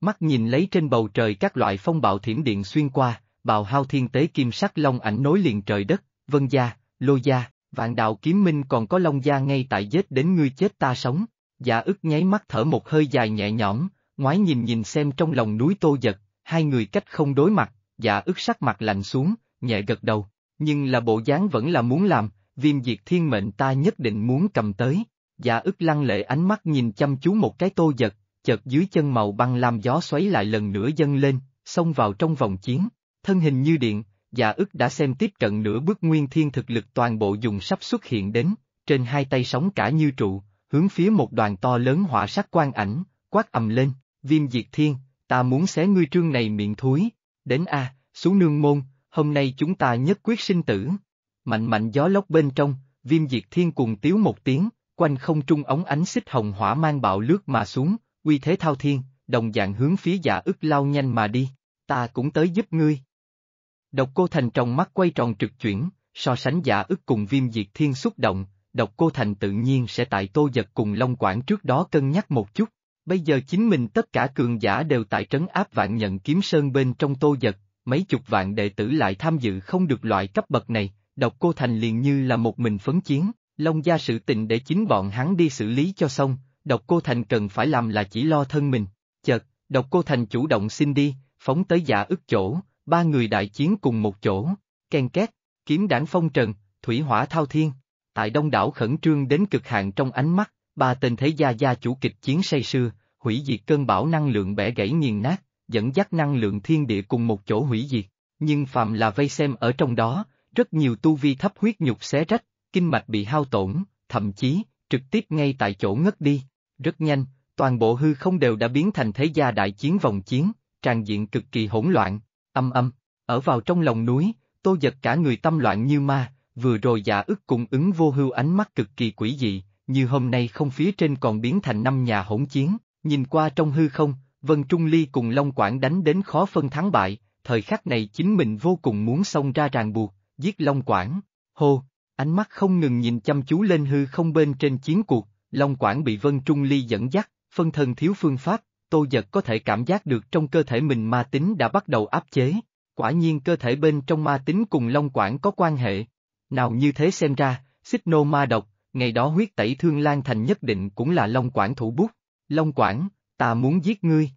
Mắt nhìn lấy trên bầu trời các loại phong bạo thiểm điện xuyên qua, bào hao thiên tế kim sắc long ảnh nối liền trời đất, vân gia, lô gia, vạn đạo kiếm minh còn có long gia ngay tại giết đến ngươi chết ta sống. Dạ ức nháy mắt thở một hơi dài nhẹ nhõm, ngoái nhìn nhìn xem trong lòng núi tô giật, hai người cách không đối mặt, dạ ức sắc mặt lạnh xuống, nhẹ gật đầu, nhưng là bộ dáng vẫn là muốn làm, viêm diệt thiên mệnh ta nhất định muốn cầm tới. Dạ ức lăng lệ ánh mắt nhìn chăm chú một cái tô giật, chợt dưới chân màu băng làm gió xoáy lại lần nữa dâng lên, xông vào trong vòng chiến, thân hình như điện, dạ ức đã xem tiếp trận nửa bước nguyên thiên thực lực toàn bộ dùng sắp xuất hiện đến, trên hai tay sóng cả như trụ, hướng phía một đoàn to lớn hỏa sắc quang ảnh, quát ầm lên, viêm diệt thiên, ta muốn xé ngươi trương này miệng thúi, đến a, xuống nương môn, hôm nay chúng ta nhất quyết sinh tử. Mạnh mạnh gió lốc bên trong, viêm diệt thiên cùng tiếu một tiếng, quanh không trung ống ánh xích hồng hỏa mang bạo lướt mà xuống, uy thế thao thiên, đồng dạng hướng phía giả dạ ức lao nhanh mà đi, ta cũng tới giúp ngươi. Độc cô thành trong mắt quay tròn trực chuyển, so sánh giả dạ ức cùng viêm diệt thiên xúc động, độc cô thành tự nhiên sẽ tại tô giật cùng Long Quảng trước đó cân nhắc một chút. Bây giờ chính mình tất cả cường giả đều tại trấn áp vạn nhận kiếm sơn bên trong tô giật, mấy chục vạn đệ tử lại tham dự không được loại cấp bậc này, độc cô thành liền như là một mình phấn chiến, Long gia sự tình để chính bọn hắn đi xử lý cho xong, độc cô thành cần phải làm là chỉ lo thân mình. Chợt, độc cô thành chủ động xin đi, phóng tới giả dạ ức chỗ, ba người đại chiến cùng một chỗ, ken két, kiếm đảng phong trần, thủy hỏa thao thiên. Tại đông đảo khẩn trương đến cực hạn trong ánh mắt, ba tên thế gia gia chủ kịch chiến say sưa, hủy diệt cơn bão năng lượng bẻ gãy nghiền nát, dẫn dắt năng lượng thiên địa cùng một chỗ hủy diệt. Nhưng phạm là vây xem ở trong đó, rất nhiều tu vi thấp huyết nhục xé rách, kinh mạch bị hao tổn, thậm chí, trực tiếp ngay tại chỗ ngất đi. Rất nhanh, toàn bộ hư không đều đã biến thành thế gia đại chiến vòng chiến, tràn diện cực kỳ hỗn loạn, âm âm, ở vào trong lòng núi, tô giật cả người tâm loạn như ma, vừa rồi giả ức cùng ứng vô hưu ánh mắt cực kỳ quỷ dị, như hôm nay không phía trên còn biến thành năm nhà hỗn chiến, nhìn qua trong hư không, Vân Trung Ly cùng Long Quảng đánh đến khó phân thắng bại, thời khắc này chính mình vô cùng muốn xông ra ràng buộc, giết Long Quảng, hô, ánh mắt không ngừng nhìn chăm chú lên hư không bên trên chiến cuộc, Long Quảng bị Vân Trung Ly dẫn dắt, phân thân thiếu phương pháp, Tô Giật có thể cảm giác được trong cơ thể mình ma tính đã bắt đầu áp chế. Quả nhiên cơ thể bên trong ma tính cùng Long Quảng có quan hệ. Nào như thế xem ra, xích nô ma độc, ngày đó huyết tẩy thương lan thành nhất định cũng là Long Quảng thủ bút. Long Quảng, ta muốn giết ngươi.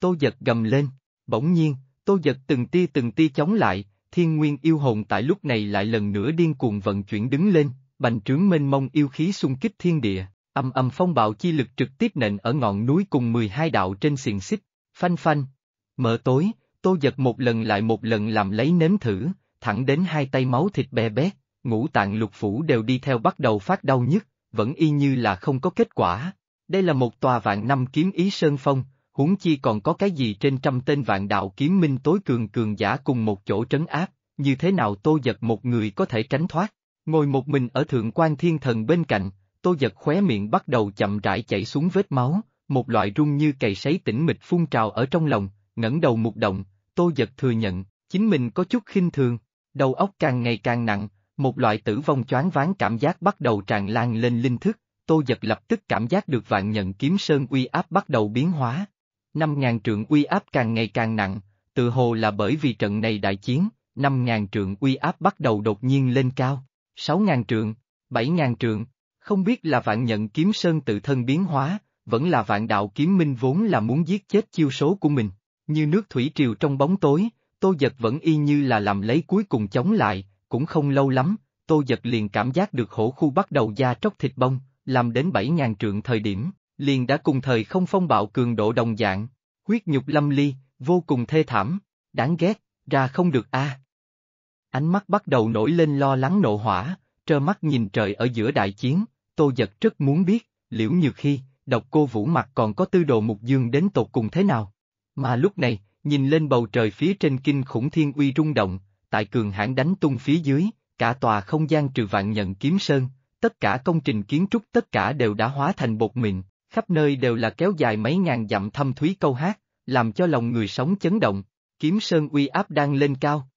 Tô Giật gầm lên, bỗng nhiên, Tô Giật từng tia từng tia chống lại, thiên nguyên yêu hồn tại lúc này lại lần nữa điên cuồng vận chuyển đứng lên, bành trướng mênh mông yêu khí xung kích thiên địa, âm âm phong bạo chi lực trực tiếp nện ở ngọn núi cùng 12 đạo trên xiềng xích, phanh phanh. Mở tối, tô giật một lần lại một lần làm lấy nếm thử, thẳng đến hai tay máu thịt bè bét, ngũ tạng lục phủ đều đi theo bắt đầu phát đau nhức, vẫn y như là không có kết quả. Đây là một tòa vạn năm kiếm ý sơn phong, huống chi còn có cái gì trên trăm tên vạn đạo kiếm minh tối cường cường giả cùng một chỗ trấn áp, như thế nào tô giật một người có thể tránh thoát, ngồi một mình ở thượng quan thiên thần bên cạnh, tô giật khóe miệng bắt đầu chậm rãi chảy xuống vết máu, một loại rung như cày sấy tĩnh mịch phun trào ở trong lòng, ngẩng đầu một động, tô giật thừa nhận, chính mình có chút khinh thường, đầu óc càng ngày càng nặng, một loại tử vong choáng ván cảm giác bắt đầu tràn lan lên linh thức, tô giật lập tức cảm giác được vạn nhận kiếm sơn uy áp bắt đầu biến hóa, năm ngàn trượng uy áp càng ngày càng nặng, tự hồ là bởi vì trận này đại chiến, năm ngàn trượng uy áp bắt đầu đột nhiên lên cao, sáu ngàn trượng, bảy ngàn trượng, không biết là vạn nhận kiếm sơn tự thân biến hóa, vẫn là vạn đạo kiếm minh vốn là muốn giết chết chiêu số của mình, như nước thủy triều trong bóng tối, tô giật vẫn y như là làm lấy cuối cùng chống lại, cũng không lâu lắm, tô giật liền cảm giác được hổ khu bắt đầu da tróc thịt bông, làm đến bảy ngàn trượng thời điểm, liền đã cùng thời không phong bạo cường độ đồng dạng, huyết nhục lâm ly, vô cùng thê thảm, đáng ghét, ra không được a. Ánh mắt bắt đầu nổi lên lo lắng nộ hỏa, trơ mắt nhìn trời ở giữa đại chiến, tô giật rất muốn biết, liễu như khi, độc cô vũ mặt còn có tư đồ mục dương đến tột cùng thế nào. Mà lúc này, nhìn lên bầu trời phía trên kinh khủng thiên uy rung động, tại cường hãn đánh tung phía dưới, cả tòa không gian trừ vạn nhận kiếm sơn, tất cả công trình kiến trúc tất cả đều đã hóa thành bột mịn, khắp nơi đều là kéo dài mấy ngàn dặm thâm thúy câu hát, làm cho lòng người sống chấn động, kiếm sơn uy áp đang lên cao.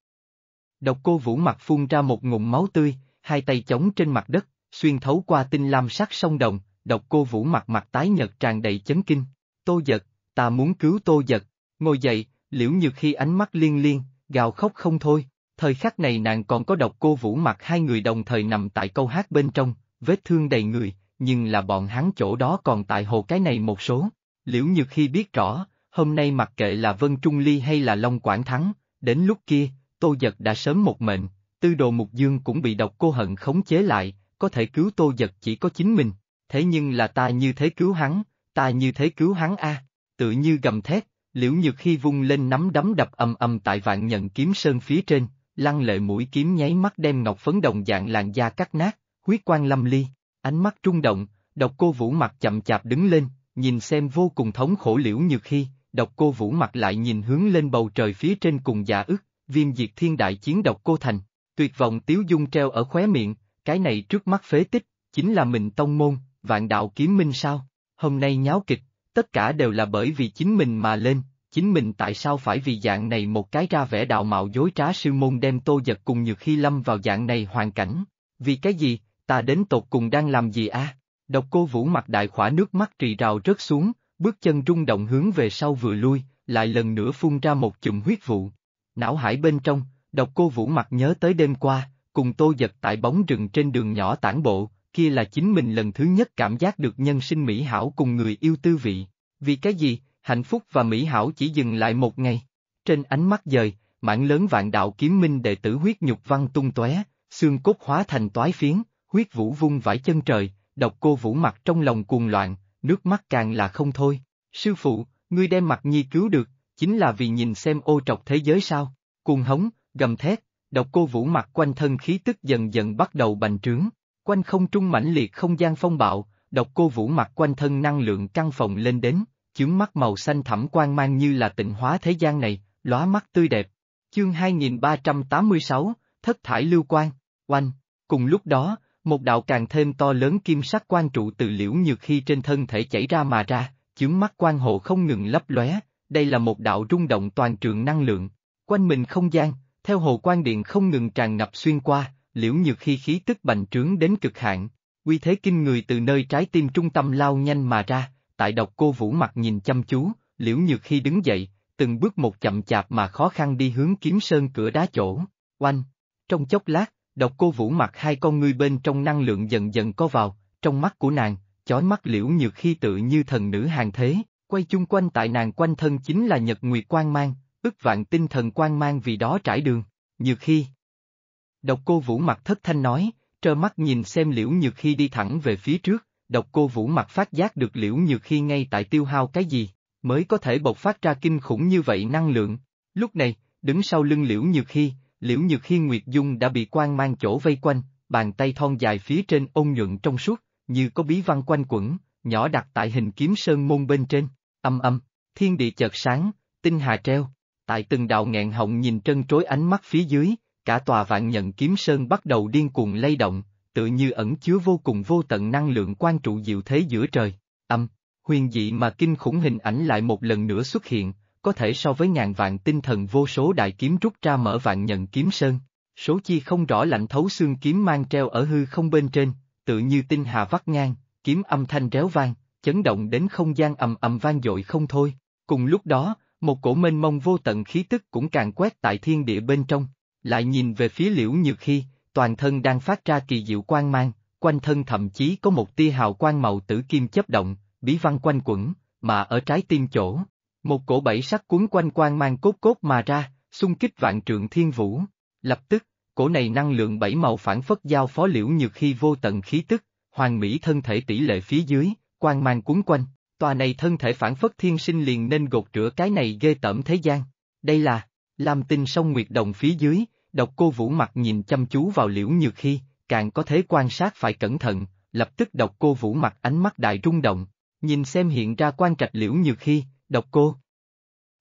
Độc cô vũ mặt phun ra một ngụm máu tươi, hai tay chống trên mặt đất, xuyên thấu qua tinh lam sắc sông đồng, độc cô vũ mặt mặt tái nhợt tràn đầy chấn kinh, tô giật, ta muốn cứu tô giật, ngồi dậy, liễu nhược khi ánh mắt liên liên, gào khóc không thôi, thời khắc này nàng còn có độc cô vũ mặt hai người đồng thời nằm tại câu hát bên trong, vết thương đầy người, nhưng là bọn hắn chỗ đó còn tại hồ cái này một số. Liễu Nhược khi biết rõ, hôm nay mặc kệ là Vân Trung Ly hay là Long Quảng Thắng, đến lúc kia, Tô Giật đã sớm một mệnh, tư đồ Mục Dương cũng bị độc cô hận khống chế lại, có thể cứu Tô Giật chỉ có chính mình, thế nhưng là ta như thế cứu hắn, ta như thế cứu hắn a tự như gầm thét, Liễu Nhược khi vung lên nắm đấm đập âm âm tại vạn nhận kiếm sơn phía trên, lăng lệ mũi kiếm nháy mắt đem ngọc phấn đồng dạng làn da cắt nát, huyết quang lâm ly. Ánh mắt trung động, độc cô vũ mặt chậm chạp đứng lên, nhìn xem vô cùng thống khổ liễu như khi, độc cô vũ mặt lại nhìn hướng lên bầu trời phía trên cùng giả dạ ức, viêm diệt thiên đại chiến độc cô thành, tuyệt vọng tiếu dung treo ở khóe miệng, cái này trước mắt phế tích, chính là mình tông môn, vạn đạo kiếm minh sao, hôm nay nháo kịch, tất cả đều là bởi vì chính mình mà lên, chính mình tại sao phải vì dạng này một cái ra vẻ đạo mạo dối trá sư môn đem tô giật cùng nhược khi lâm vào dạng này hoàn cảnh, vì cái gì, ta đến tột cùng đang làm gì a? Độc cô vũ mặt đại khỏa nước mắt trì rào rớt xuống, bước chân rung động hướng về sau vừa lui, lại lần nữa phun ra một chùm huyết vụ. Não hải bên trong, độc cô vũ mặt nhớ tới đêm qua, cùng tô giật tại bóng rừng trên đường nhỏ tản bộ, kia là chính mình lần thứ nhất cảm giác được nhân sinh mỹ hảo cùng người yêu tư vị. Vì cái gì, hạnh phúc và mỹ hảo chỉ dừng lại một ngày. Trên ánh mắt dời, mảng lớn vạn đạo kiếm minh đệ tử huyết nhục văn tung tóe, xương cốt hóa thành toái phiến, huyết vũ vung vải chân trời, độc cô vũ mặt trong lòng cuồng loạn, nước mắt càng là không thôi. Sư phụ, ngươi đem mặt nhi cứu được, chính là vì nhìn xem ô trọc thế giới sao, cuồng hống, gầm thét, độc cô vũ mặt quanh thân khí tức dần dần bắt đầu bành trướng, quanh không trung mãnh liệt không gian phong bạo, độc cô vũ mặt quanh thân năng lượng căn phòng lên đến, chướng mắt màu xanh thẳm quang mang như là tịnh hóa thế gian này, lóa mắt tươi đẹp. Chương 2386, Thất thải lưu quan, oanh, cùng lúc đó, một đạo càng thêm to lớn kim sắc quan trụ từ liễu nhược khi trên thân thể chảy ra mà ra, chướng mắt quan hộ không ngừng lấp lóe, đây là một đạo rung động toàn trường năng lượng, quanh mình không gian, theo hồ quan điện không ngừng tràn ngập xuyên qua, liễu nhược khi khí tức bành trướng đến cực hạn, uy thế kinh người từ nơi trái tim trung tâm lao nhanh mà ra, tại độc cô vũ mặt nhìn chăm chú, liễu nhược khi đứng dậy, từng bước một chậm chạp mà khó khăn đi hướng kiếm sơn cửa đá chỗ, oanh, trong chốc lát, Độc cô vũ mặt hai con ngươi bên trong năng lượng dần dần co vào, trong mắt của nàng, chói mắt liễu nhược khi tự như thần nữ hàng thế, quay chung quanh tại nàng quanh thân chính là nhật nguyệt quang mang, ức vạn tinh thần quang mang vì đó trải đường, nhược khi. Độc cô vũ mặt thất thanh nói, trơ mắt nhìn xem liễu nhược khi đi thẳng về phía trước, độc cô vũ mặt phát giác được liễu nhược khi ngay tại tiêu hao cái gì, mới có thể bộc phát ra kinh khủng như vậy năng lượng. Lúc này, đứng sau lưng liễu nhược khi, Liễu Nhược Hiên Nguyệt Dung đã bị quan mang chỗ vây quanh, bàn tay thon dài phía trên ôn nhuận trong suốt, như có bí văn quanh quẩn, nhỏ đặt tại hình kiếm sơn môn bên trên, âm âm, thiên địa chợt sáng, tinh hà treo, tại từng đạo nghẹn họng nhìn trân trối ánh mắt phía dưới, cả tòa vạn nhận kiếm sơn bắt đầu điên cuồng lay động, tự như ẩn chứa vô cùng vô tận năng lượng quan trụ diệu thế giữa trời, âm, huyền dị mà kinh khủng hình ảnh lại một lần nữa xuất hiện, có thể so với ngàn vạn tinh thần vô số đại kiếm rút ra mở vạn nhận kiếm sơn. Số chi không rõ lạnh thấu xương kiếm mang treo ở hư không bên trên, tự như tinh hà vắt ngang, kiếm âm thanh réo vang, chấn động đến không gian ầm ầm vang dội không thôi. Cùng lúc đó, một cổ mênh mông vô tận khí tức cũng càng quét tại thiên địa bên trong, lại nhìn về phía liễu nhược khi, toàn thân đang phát ra kỳ diệu quang mang, quanh thân thậm chí có một tia hào quang màu tử kim chấp động, bí văn quanh quẩn, mà ở trái tim chỗ, một cổ bảy sắc cuốn quanh quang mang cốt cốt mà ra, xung kích vạn trượng thiên vũ. Lập tức, cổ này năng lượng bảy màu phản phất giao phó liễu nhược khi vô tận khí tức, hoàng mỹ thân thể tỷ lệ phía dưới, quang mang cuốn quanh, tòa này thân thể phản phất thiên sinh liền nên gột rửa cái này ghê tởm thế gian. Đây là, làm tinh sông nguyệt đồng phía dưới, độc cô vũ mặt nhìn chăm chú vào liễu nhược khi, càng có thế quan sát phải cẩn thận, lập tức độc cô vũ mặt ánh mắt đại rung động, nhìn xem hiện ra quan trạch liễu nhược khi, Độc cô.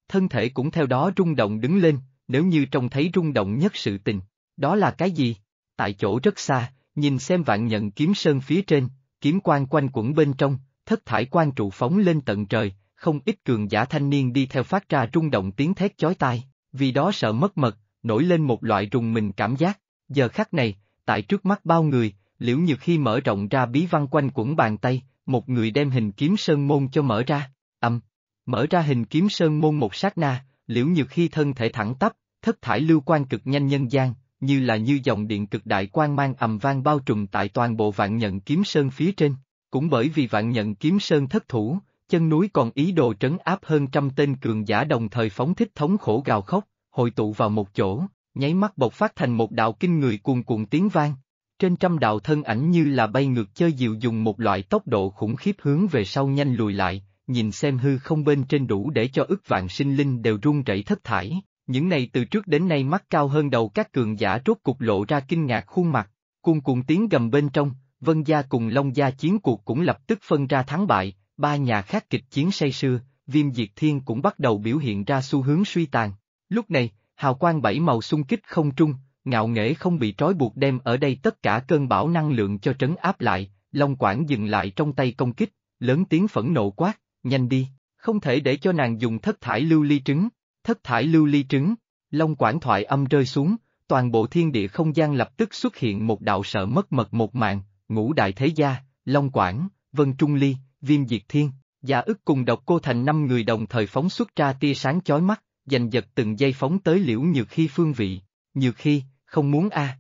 Thân thể cũng theo đó rung động đứng lên, nếu như trông thấy rung động nhất sự tình, đó là cái gì? Tại chỗ rất xa, nhìn xem vạn nhận kiếm sơn phía trên, kiếm quan quanh quẩn bên trong, thất thải quan trụ phóng lên tận trời, không ít cường giả thanh niên đi theo phát ra rung động tiếng thét chói tai, vì đó sợ mất mật, nổi lên một loại rùng mình cảm giác. Giờ khắc này, tại trước mắt bao người, liễu nhược khi mở rộng ra bí văn quanh quẩn bàn tay, một người đem hình kiếm sơn môn cho mở ra, âm, Mở ra hình kiếm sơn môn một sát na, liễu nhược khi thân thể thẳng tắp, thất thải lưu quan cực nhanh nhân gian, như là như dòng điện cực đại quan mang ầm vang bao trùm tại toàn bộ vạn nhận kiếm sơn phía trên. Cũng bởi vì vạn nhận kiếm sơn thất thủ, chân núi còn ý đồ trấn áp hơn trăm tên cường giả đồng thời phóng thích thống khổ gào khóc, hội tụ vào một chỗ, nháy mắt bộc phát thành một đạo kinh người cuồn cuộn tiếng vang. Trên trăm đạo thân ảnh như là bay ngược chơi diều dùng một loại tốc độ khủng khiếp hướng về sau nhanh lùi lại, nhìn xem hư không bên trên đủ để cho ức vạn sinh linh đều run rẩy thất thải, những này từ trước đến nay mắt cao hơn đầu các cường giả rốt cục lộ ra kinh ngạc khuôn mặt, cuồng cuồng tiếng gầm bên trong, Vân Gia cùng Long Gia chiến cuộc cũng lập tức phân ra thắng bại, ba nhà khác kịch chiến say sưa, viêm diệt thiên cũng bắt đầu biểu hiện ra xu hướng suy tàn. Lúc này, hào quang bảy màu xung kích không trung, ngạo nghễ không bị trói buộc đem ở đây tất cả cơn bão năng lượng cho trấn áp lại, Long quản dừng lại trong tay công kích, lớn tiếng phẫn nộ quát, nhanh đi, không thể để cho nàng dùng thất thải lưu ly trứng, thất thải lưu ly trứng, long quản thoại âm rơi xuống, toàn bộ thiên địa không gian lập tức xuất hiện một đạo sợ mất mật một mạng, ngũ đại thế gia, long quản, vân trung ly, viêm diệt thiên, giả ức cùng độc cô thành năm người đồng thời phóng xuất ra tia sáng chói mắt, giành giật từng giây phóng tới liễu nhược khi phương vị, nhược khi, không muốn a.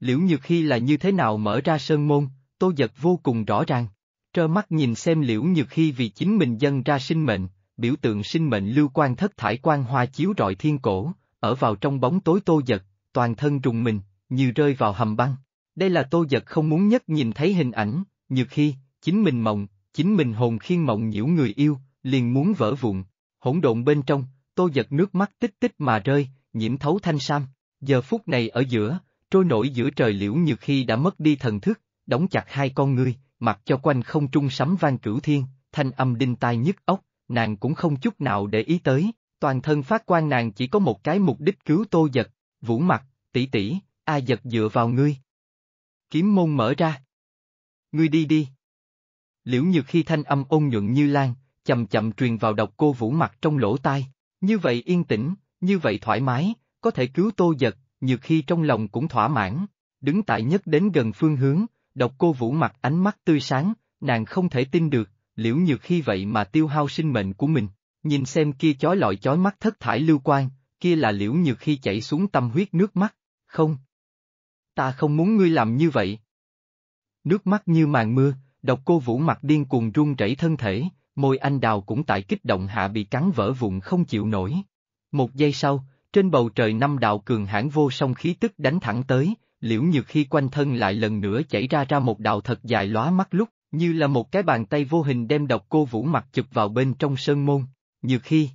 Liễu nhược khi là như thế nào mở ra sơn môn, tô giật vô cùng rõ ràng trơ mắt nhìn xem liễu nhược khi vì chính mình dân ra sinh mệnh, biểu tượng sinh mệnh lưu quan thất thải quan hoa chiếu rọi thiên cổ, ở vào trong bóng tối tô giật, toàn thân rùng mình, như rơi vào hầm băng. Đây là tô giật không muốn nhất nhìn thấy hình ảnh, nhược khi, chính mình mộng, chính mình hồn khiên mộng nhiễu người yêu, liền muốn vỡ vụn, hỗn độn bên trong, tô giật nước mắt tích tích mà rơi, nhiễm thấu thanh sam. Giờ phút này ở giữa, trôi nổi giữa trời liễu nhược khi đã mất đi thần thức, đóng chặt hai con người mặc cho quanh không trung sấm vang cửu thiên, thanh âm đinh tai nhức óc, nàng cũng không chút nào để ý tới, toàn thân phát quan nàng chỉ có một cái mục đích cứu tô giật, vũ mặt, tỷ tỷ, ai giật dựa vào ngươi. Kiếm môn mở ra. Ngươi đi đi. Liễu nhược khi thanh âm ôn nhuận như lan, chậm chậm truyền vào độc cô vũ mặt trong lỗ tai, như vậy yên tĩnh, như vậy thoải mái, có thể cứu tô giật, nhược khi trong lòng cũng thỏa mãn, đứng tại nhất đến gần phương hướng, Độc cô vũ mặt ánh mắt tươi sáng, nàng không thể tin được, liễu nhược khi vậy mà tiêu hao sinh mệnh của mình, nhìn xem kia chói lọi chói mắt thất thải lưu quan, kia là liễu nhược khi chảy xuống tâm huyết nước mắt, không. Ta không muốn ngươi làm như vậy. Nước mắt như màn mưa, độc cô vũ mặt điên cuồng run rẩy thân thể, môi anh đào cũng tại kích động hạ bị cắn vỡ vụn không chịu nổi. Một giây sau, trên bầu trời năm đạo cường hãn vô song khí tức đánh thẳng tới, liễu nhược khi quanh thân lại lần nữa chảy ra ra một đạo thật dài lóa mắt lúc, như là một cái bàn tay vô hình đem độc cô vũ mặt chụp vào bên trong sơn môn, nhược khi.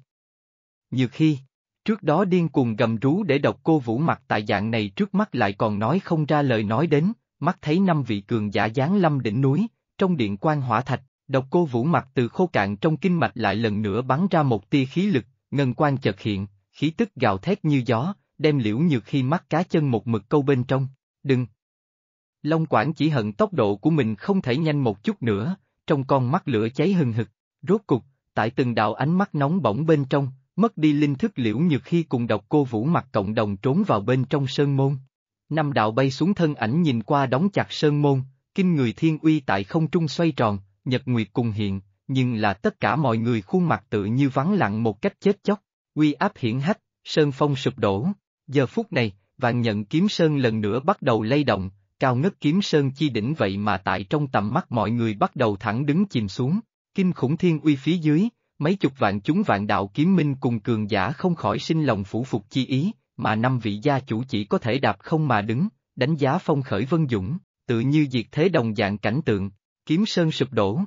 Nhược khi, trước đó điên cuồng gầm rú để độc cô vũ mặt tại dạng này trước mắt lại còn nói không ra lời nói đến, mắt thấy năm vị cường giả dáng lâm đỉnh núi, trong điện quan hỏa thạch, độc cô vũ mặt từ khô cạn trong kinh mạch lại lần nữa bắn ra một tia khí lực, ngân quan chợt hiện, khí tức gào thét như gió, đem liễu nhược khi mắt cá chân một mực câu bên trong đừng. Long quản chỉ hận tốc độ của mình không thể nhanh một chút nữa, trong con mắt lửa cháy hừng hực, rốt cục, tại từng đạo ánh mắt nóng bỏng bên trong, mất đi linh thức liễu nhược khi cùng độc cô vũ mặt cộng đồng trốn vào bên trong sơn môn. Năm đạo bay xuống thân ảnh nhìn qua đóng chặt sơn môn, kinh người thiên uy tại không trung xoay tròn, nhật nguyệt cùng hiện, nhưng là tất cả mọi người khuôn mặt tự như vắng lặng một cách chết chóc, uy áp hiển hách, sơn phong sụp đổ. Giờ phút này, vàng nhận kiếm sơn lần nữa bắt đầu lay động, cao ngất kiếm sơn chi đỉnh vậy mà tại trong tầm mắt mọi người bắt đầu thẳng đứng chìm xuống, kinh khủng thiên uy phía dưới, mấy chục vạn chúng vạn đạo kiếm minh cùng cường giả không khỏi sinh lòng phủ phục chi ý, mà năm vị gia chủ chỉ có thể đạp không mà đứng, đánh giá phong khởi vân dũng, tự như diệt thế đồng dạng cảnh tượng, kiếm sơn sụp đổ.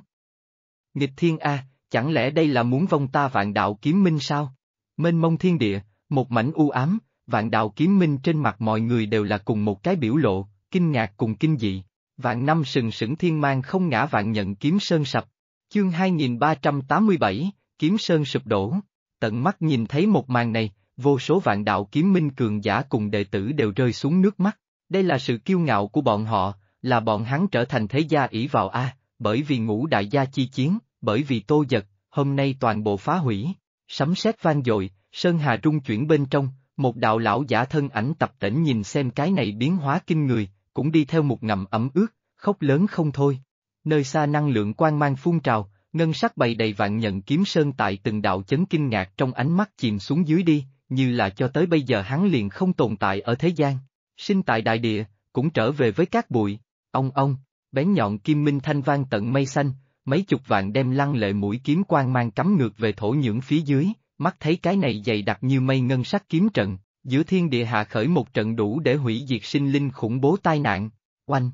Nghịch thiên A, chẳng lẽ đây là muốn vong ta vạn đạo kiếm minh sao? Mênh mông thiên địa, một mảnh u ám, vạn đạo kiếm minh trên mặt mọi người đều là cùng một cái biểu lộ, kinh ngạc cùng kinh dị. Vạn năm sừng sững thiên mang không ngã vạn nhận kiếm sơn sập. Chương 2387, kiếm sơn sụp đổ. Tận mắt nhìn thấy một màn này, vô số vạn đạo kiếm minh cường giả cùng đệ tử đều rơi xuống nước mắt. Đây là sự kiêu ngạo của bọn họ, là bọn hắn trở thành thế gia ỷ vào A, bởi vì ngũ đại gia chi chiến, bởi vì tô giật, hôm nay toàn bộ phá hủy. Sấm sét vang dội, sơn hà trung chuyển bên trong, một đạo lão giả thân ảnh tập tỉnh nhìn xem cái này biến hóa kinh người, cũng đi theo một ngầm ấm ướt, khóc lớn không thôi. Nơi xa năng lượng quang mang phun trào, ngân sắc bày đầy vạn nhận kiếm sơn tại từng đạo chấn kinh ngạc trong ánh mắt chìm xuống dưới đi, như là cho tới bây giờ hắn liền không tồn tại ở thế gian. Sinh tại đại địa, cũng trở về với các bụi, ông ông, bén nhọn kim minh thanh vang tận mây xanh, mấy chục vạn đem lăng lệ mũi kiếm quang mang cắm ngược về thổ nhưỡng phía dưới, mắt thấy cái này dày đặc như mây ngân sắc kiếm trận, giữa thiên địa hạ khởi một trận đủ để hủy diệt sinh linh khủng bố tai nạn, oanh.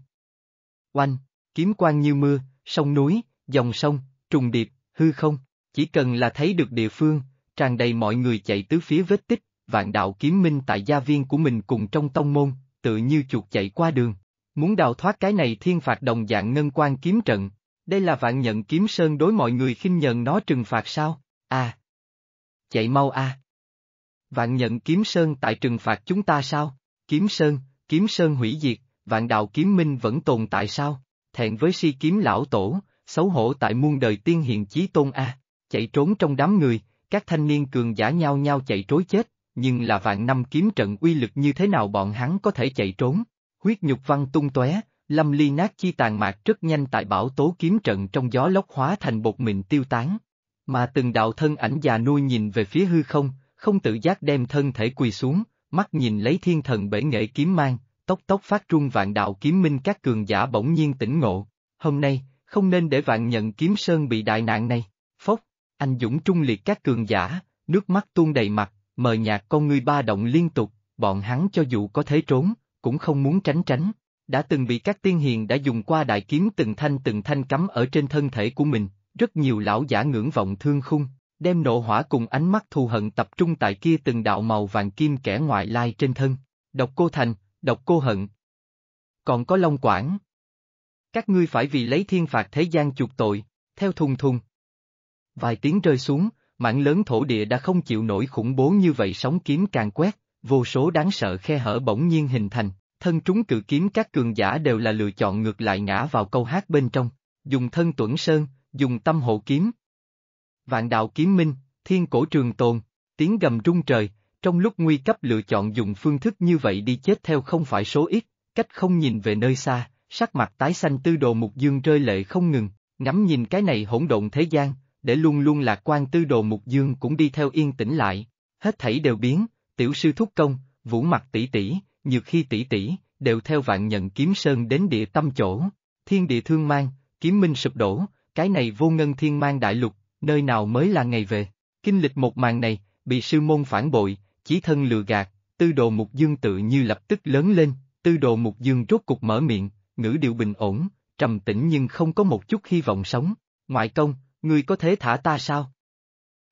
Oanh, kiếm quang như mưa, sông núi, dòng sông, trùng điệp, hư không, chỉ cần là thấy được địa phương, tràn đầy mọi người chạy tứ phía vết tích, vạn đạo kiếm minh tại gia viên của mình cùng trong tông môn, tự như chuột chạy qua đường. Muốn đào thoát cái này thiên phạt đồng dạng ngân quan kiếm trận, đây là vạn nhận kiếm sơn đối mọi người khinh nhận nó trừng phạt sao? À, chạy mau a. Vạn nhận kiếm sơn tại trừng phạt chúng ta sao? Kiếm sơn, kiếm sơn hủy diệt, vạn đạo kiếm minh vẫn tồn tại sao? Thẹn với si kiếm lão tổ, xấu hổ tại muôn đời tiên hiền chí tôn a. Chạy trốn trong đám người, các thanh niên cường giả nhau nhau chạy trối chết, nhưng là vạn năm kiếm trận uy lực như thế nào bọn hắn có thể chạy trốn? Huyết nhục văn tung tóe, lâm ly nát chi tàn mạc rất nhanh tại bảo tố kiếm trận trong gió lốc hóa thành bột mịn tiêu tán. Mà từng đạo thân ảnh già nuôi nhìn về phía hư không, không tự giác đem thân thể quỳ xuống, mắt nhìn lấy thiên thần bể nghệ kiếm mang, tốc tốc phát trung vạn đạo kiếm minh các cường giả bỗng nhiên tỉnh ngộ, hôm nay, không nên để vạn nhận kiếm sơn bị đại nạn này, phốc, anh dũng trung liệt các cường giả, nước mắt tuôn đầy mặt, mờ nhạt con ngươi ba động liên tục, bọn hắn cho dù có thế trốn, cũng không muốn tránh tránh, đã từng bị các tiên hiền đã dùng qua đại kiếm từng thanh từng thanh cắm ở trên thân thể của mình, rất nhiều lão giả ngưỡng vọng thương khung, đem nộ hỏa cùng ánh mắt thù hận tập trung tại kia từng đạo màu vàng kim kẻ ngoại lai trên thân, độc cô thành, độc cô hận. Còn có Long Quản. Các ngươi phải vì lấy thiên phạt thế gian chuộc tội, theo thùng thùng. Vài tiếng rơi xuống, mảng lớn thổ địa đã không chịu nổi khủng bố như vậy sóng kiếm càng quét, vô số đáng sợ khe hở bỗng nhiên hình thành, thân trúng cự kiếm các cường giả đều là lựa chọn ngược lại ngã vào câu hát bên trong, dùng thân tuẩn sơn, dùng tâm hộ kiếm. Vạn đạo kiếm minh, thiên cổ trường tồn, tiếng gầm rung trời, trong lúc nguy cấp lựa chọn dùng phương thức như vậy đi chết theo không phải số ít, cách không nhìn về nơi xa, sắc mặt tái xanh tư đồ mục dương rơi lệ không ngừng, ngắm nhìn cái này hỗn độn thế gian, để luôn luôn lạc quan tư đồ mục dương cũng đi theo yên tĩnh lại, hết thảy đều biến, tiểu sư thúc công, vũ mặt tỷ tỷ, nhược khi tỷ tỷ, đều theo vạn nhận kiếm sơn đến địa tâm chỗ, thiên địa thương mang, kiếm minh sụp đổ, cái này vô ngân thiên mang đại lục, nơi nào mới là ngày về. Kinh lịch một màn này, bị sư môn phản bội, chí thân lừa gạt, tư đồ mục dương tự như lập tức lớn lên, tư đồ mục dương rốt cục mở miệng, ngữ điệu bình ổn, trầm tĩnh nhưng không có một chút hy vọng sống. Ngoại công, ngươi có thể thả ta sao?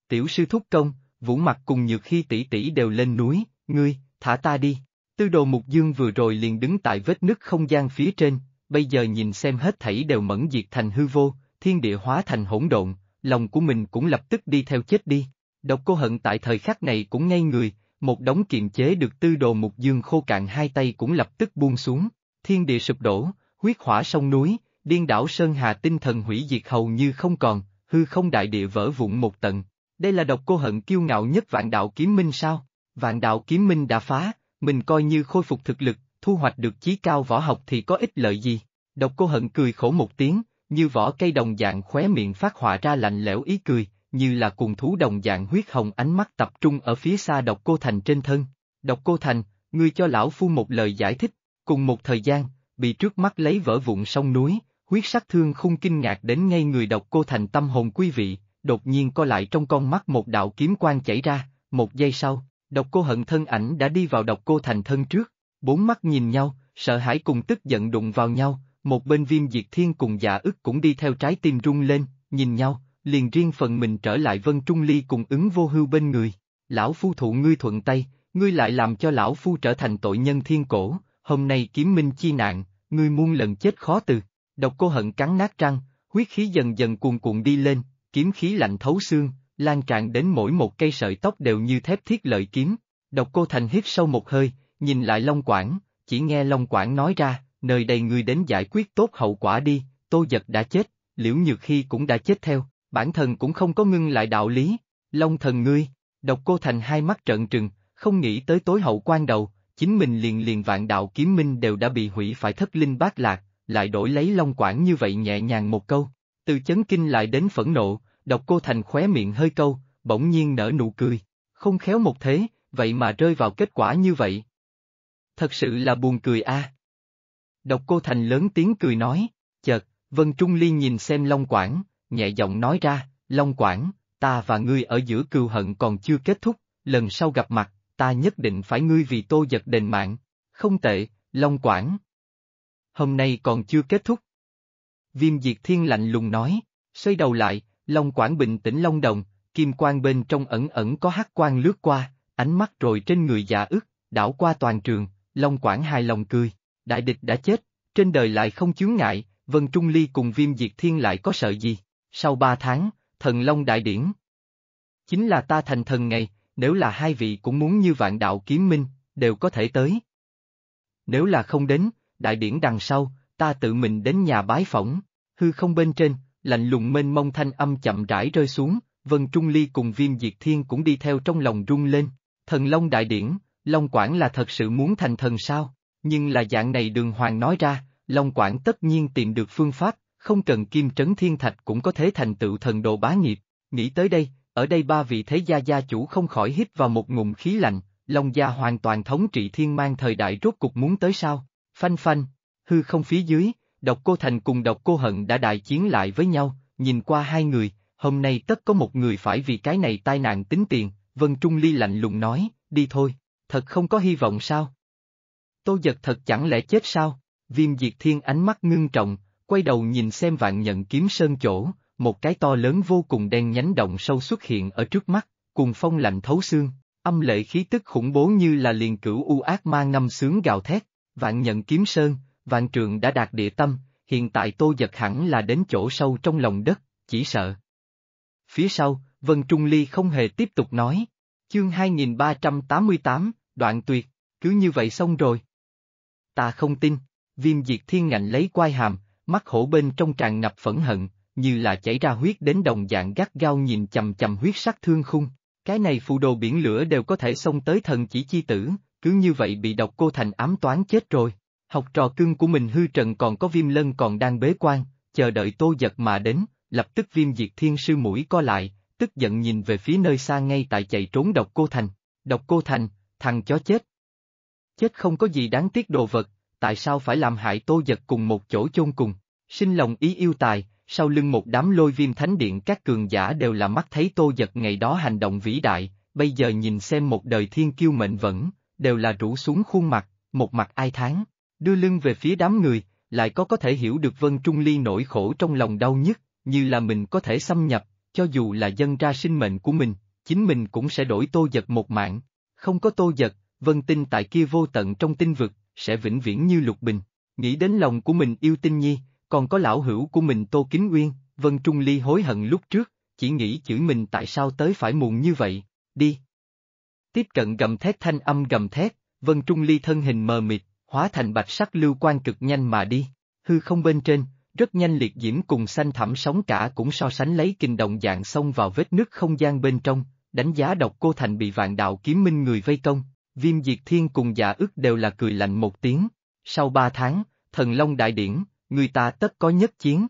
Tiểu sư thúc công, vũ mặt cùng nhược khi tỷ tỷ đều lên núi, ngươi, thả ta đi. Tư đồ mục dương vừa rồi liền đứng tại vết nứt không gian phía trên, bây giờ nhìn xem hết thảy đều mẫn diệt thành hư vô, thiên địa hóa thành hỗn độn, lòng của mình cũng lập tức đi theo chết đi. Độc cô hận tại thời khắc này cũng ngây người, một đống kiềm chế được tư đồ mục dương khô cạn hai tay cũng lập tức buông xuống, thiên địa sụp đổ, huyết hỏa sông núi, điên đảo sơn hà tinh thần hủy diệt hầu như không còn, hư không đại địa vỡ vụn một tận. Đây là độc cô hận kiêu ngạo nhất vạn đạo kiếm minh sao? Vạn đạo kiếm minh đã phá, mình coi như khôi phục thực lực, thu hoạch được chí cao võ học thì có ích lợi gì? Độc cô hận cười khổ một tiếng, như vỏ cây đồng dạng khóe miệng phát họa ra lạnh lẽo ý cười, như là cùng thú đồng dạng huyết hồng ánh mắt tập trung ở phía xa độc cô thành trên thân. Độc cô thành, ngươi cho lão phu một lời giải thích, cùng một thời gian, bị trước mắt lấy vỡ vụn sông núi, huyết sắc thương khung kinh ngạc đến ngay người độc cô thành tâm hồn quý vị, đột nhiên co lại trong con mắt một đạo kiếm quang chảy ra, một giây sau, độc cô hận thân ảnh đã đi vào độc cô thành thân trước, bốn mắt nhìn nhau, sợ hãi cùng tức giận đụng vào nhau, một bên viêm diệt thiên cùng dạ ức cũng đi theo trái tim rung lên, nhìn nhau, liền riêng phần mình trở lại vân trung ly cùng ứng vô hưu bên người. Lão phu thụ ngươi thuận tay, ngươi lại làm cho lão phu trở thành tội nhân thiên cổ, hôm nay kiếm minh chi nạn, ngươi muôn lần chết khó từ. Độc cô hận cắn nát răng, huyết khí dần dần cuồn cuộn đi lên, kiếm khí lạnh thấu xương, lan tràn đến mỗi một cây sợi tóc đều như thép thiết lợi kiếm. Độc cô thành hít sâu một hơi, nhìn lại Long Quảng, chỉ nghe Long Quảng nói ra, nơi đây ngươi đến giải quyết tốt hậu quả đi, tô giật đã chết, liễu nhược khi cũng đã chết theo, bản thân cũng không có ngưng lại đạo lý, long thần ngươi, độc cô thành hai mắt trợn trừng, không nghĩ tới tối hậu quan đầu, chính mình liền liền vạn đạo kiếm minh đều đã bị hủy phải thất linh bát lạc, lại đổi lấy long quản như vậy nhẹ nhàng một câu, từ chấn kinh lại đến phẫn nộ, độc cô thành khóe miệng hơi câu, bỗng nhiên nở nụ cười, không khéo một thế, vậy mà rơi vào kết quả như vậy. Thật sự là buồn cười a. À. Độc cô Thành lớn tiếng cười nói, chợt, Vân Trung Ly nhìn xem Long Quảng, nhẹ giọng nói ra, Long Quảng, ta và ngươi ở giữa cừu hận còn chưa kết thúc, lần sau gặp mặt, ta nhất định phải ngươi vì tô giật đền mạng, không tệ, Long Quảng. Hôm nay còn chưa kết thúc. Viêm Diệt Thiên lạnh lùng nói, xoay đầu lại, Long Quảng bình tĩnh Long Đồng, kim quang bên trong ẩn ẩn có hắc quang lướt qua, ánh mắt rồi trên người già dạ ức, đảo qua toàn trường, Long Quảng hài lòng cười đại địch đã chết, trên đời lại không chướng ngại, Vân Trung Ly cùng viêm diệt thiên lại có sợ gì. Sau ba tháng, thần long đại điển. Chính là ta thành thần ngày, nếu là hai vị cũng muốn như vạn đạo kiếm minh, đều có thể tới. Nếu là không đến, đại điển đằng sau, ta tự mình đến nhà bái phỏng, hư không bên trên, lạnh lùng mênh mông thanh âm chậm rãi rơi xuống, Vân Trung Ly cùng Viêm Diệt Thiên cũng đi theo trong lòng rung lên, thần long đại điển, Long Quảng là thật sự muốn thành thần sao? Nhưng là dạng này đường hoàng nói ra, Long quản tất nhiên tìm được phương pháp, không cần kim trấn thiên thạch cũng có thể thành tựu thần đồ bá nghiệp. Nghĩ tới đây, ở đây ba vị thế gia gia chủ không khỏi hít vào một ngụm khí lạnh, Long gia hoàn toàn thống trị thiên mang thời đại rốt cục muốn tới sao? Phanh phanh, hư không phía dưới, độc cô thành cùng độc cô hận đã đại chiến lại với nhau, nhìn qua hai người, hôm nay tất có một người phải vì cái này tai nạn tính tiền, Vân Trung Ly lạnh lùng nói, đi thôi, thật không có hy vọng sao? Tô giật thật chẳng lẽ chết sao? Viêm diệt thiên ánh mắt ngưng trọng, quay đầu nhìn xem vạn nhận kiếm sơn chỗ, một cái to lớn vô cùng đen nhánh động sâu xuất hiện ở trước mắt, cùng phong lạnh thấu xương, âm lệ khí tức khủng bố như là liền cửu u ác ma ngâm sướng gào thét, vạn nhận kiếm sơn, vạn trường đã đạt địa tâm, hiện tại tô giật hẳn là đến chỗ sâu trong lòng đất, chỉ sợ. Phía sau, Vân Trung Ly không hề tiếp tục nói. Chương 2388, đoạn tuyệt, cứ như vậy xong rồi ta không tin. Viêm diệt thiên ngạnh lấy quai hàm, mắt hổ bên trong tràn ngập phẫn hận, như là chảy ra huyết đến đồng dạng gắt gao nhìn chầm chầm huyết sắc thương khung. Cái này phù đồ biển lửa đều có thể xông tới thần chỉ chi tử, cứ như vậy bị độc cô thành ám toán chết rồi. Học trò cưng của mình hư trần còn có viêm lân còn đang bế quan, chờ đợi tô giật mà đến, lập tức viêm diệt thiên sư mũi co lại, tức giận nhìn về phía nơi xa ngay tại chạy trốn độc cô thành. Độc cô thành, thằng chó chết, Chết không có gì đáng tiếc đồ vật, tại sao phải làm hại tô giật cùng một chỗ chôn cùng. Sinh lòng ý yêu tài, sau lưng một đám lôi viêm thánh điện các cường giả đều là mắt thấy tô giật ngày đó hành động vĩ đại, bây giờ nhìn xem một đời thiên kiêu mệnh vẫn, đều là rủ xuống khuôn mặt, một mặt ai tháng, đưa lưng về phía đám người, lại có có thể hiểu được Vân Trung Ly nỗi khổ trong lòng đau nhất, như là mình có thể xâm nhập, cho dù là dân ra sinh mệnh của mình, chính mình cũng sẽ đổi tô giật một mạng. Không có tô giật, vân tinh tại kia vô tận trong tinh vực, sẽ vĩnh viễn như lục bình. Nghĩ đến lòng của mình yêu tinh nhi, còn có lão hữu của mình Tô Kính Nguyên, Vân Trung Ly hối hận lúc trước, chỉ nghĩ chửi mình tại sao tới phải muộn như vậy, đi. Tiếp cận gầm thét thanh âm gầm thét, Vân Trung Ly thân hình mờ mịt, hóa thành bạch sắc lưu quan cực nhanh mà đi, hư không bên trên, rất nhanh liệt diễm cùng xanh thẳm sóng cả cũng so sánh lấy kinh động dạng xông vào vết nứt không gian bên trong, đánh giá độc cô thành bị vạn đạo kiếm minh người vây công, Viêm Diệt Thiên cùng Dạ ức đều là cười lạnh một tiếng. Sau ba tháng, thần long đại điển, người ta tất có nhất chiến.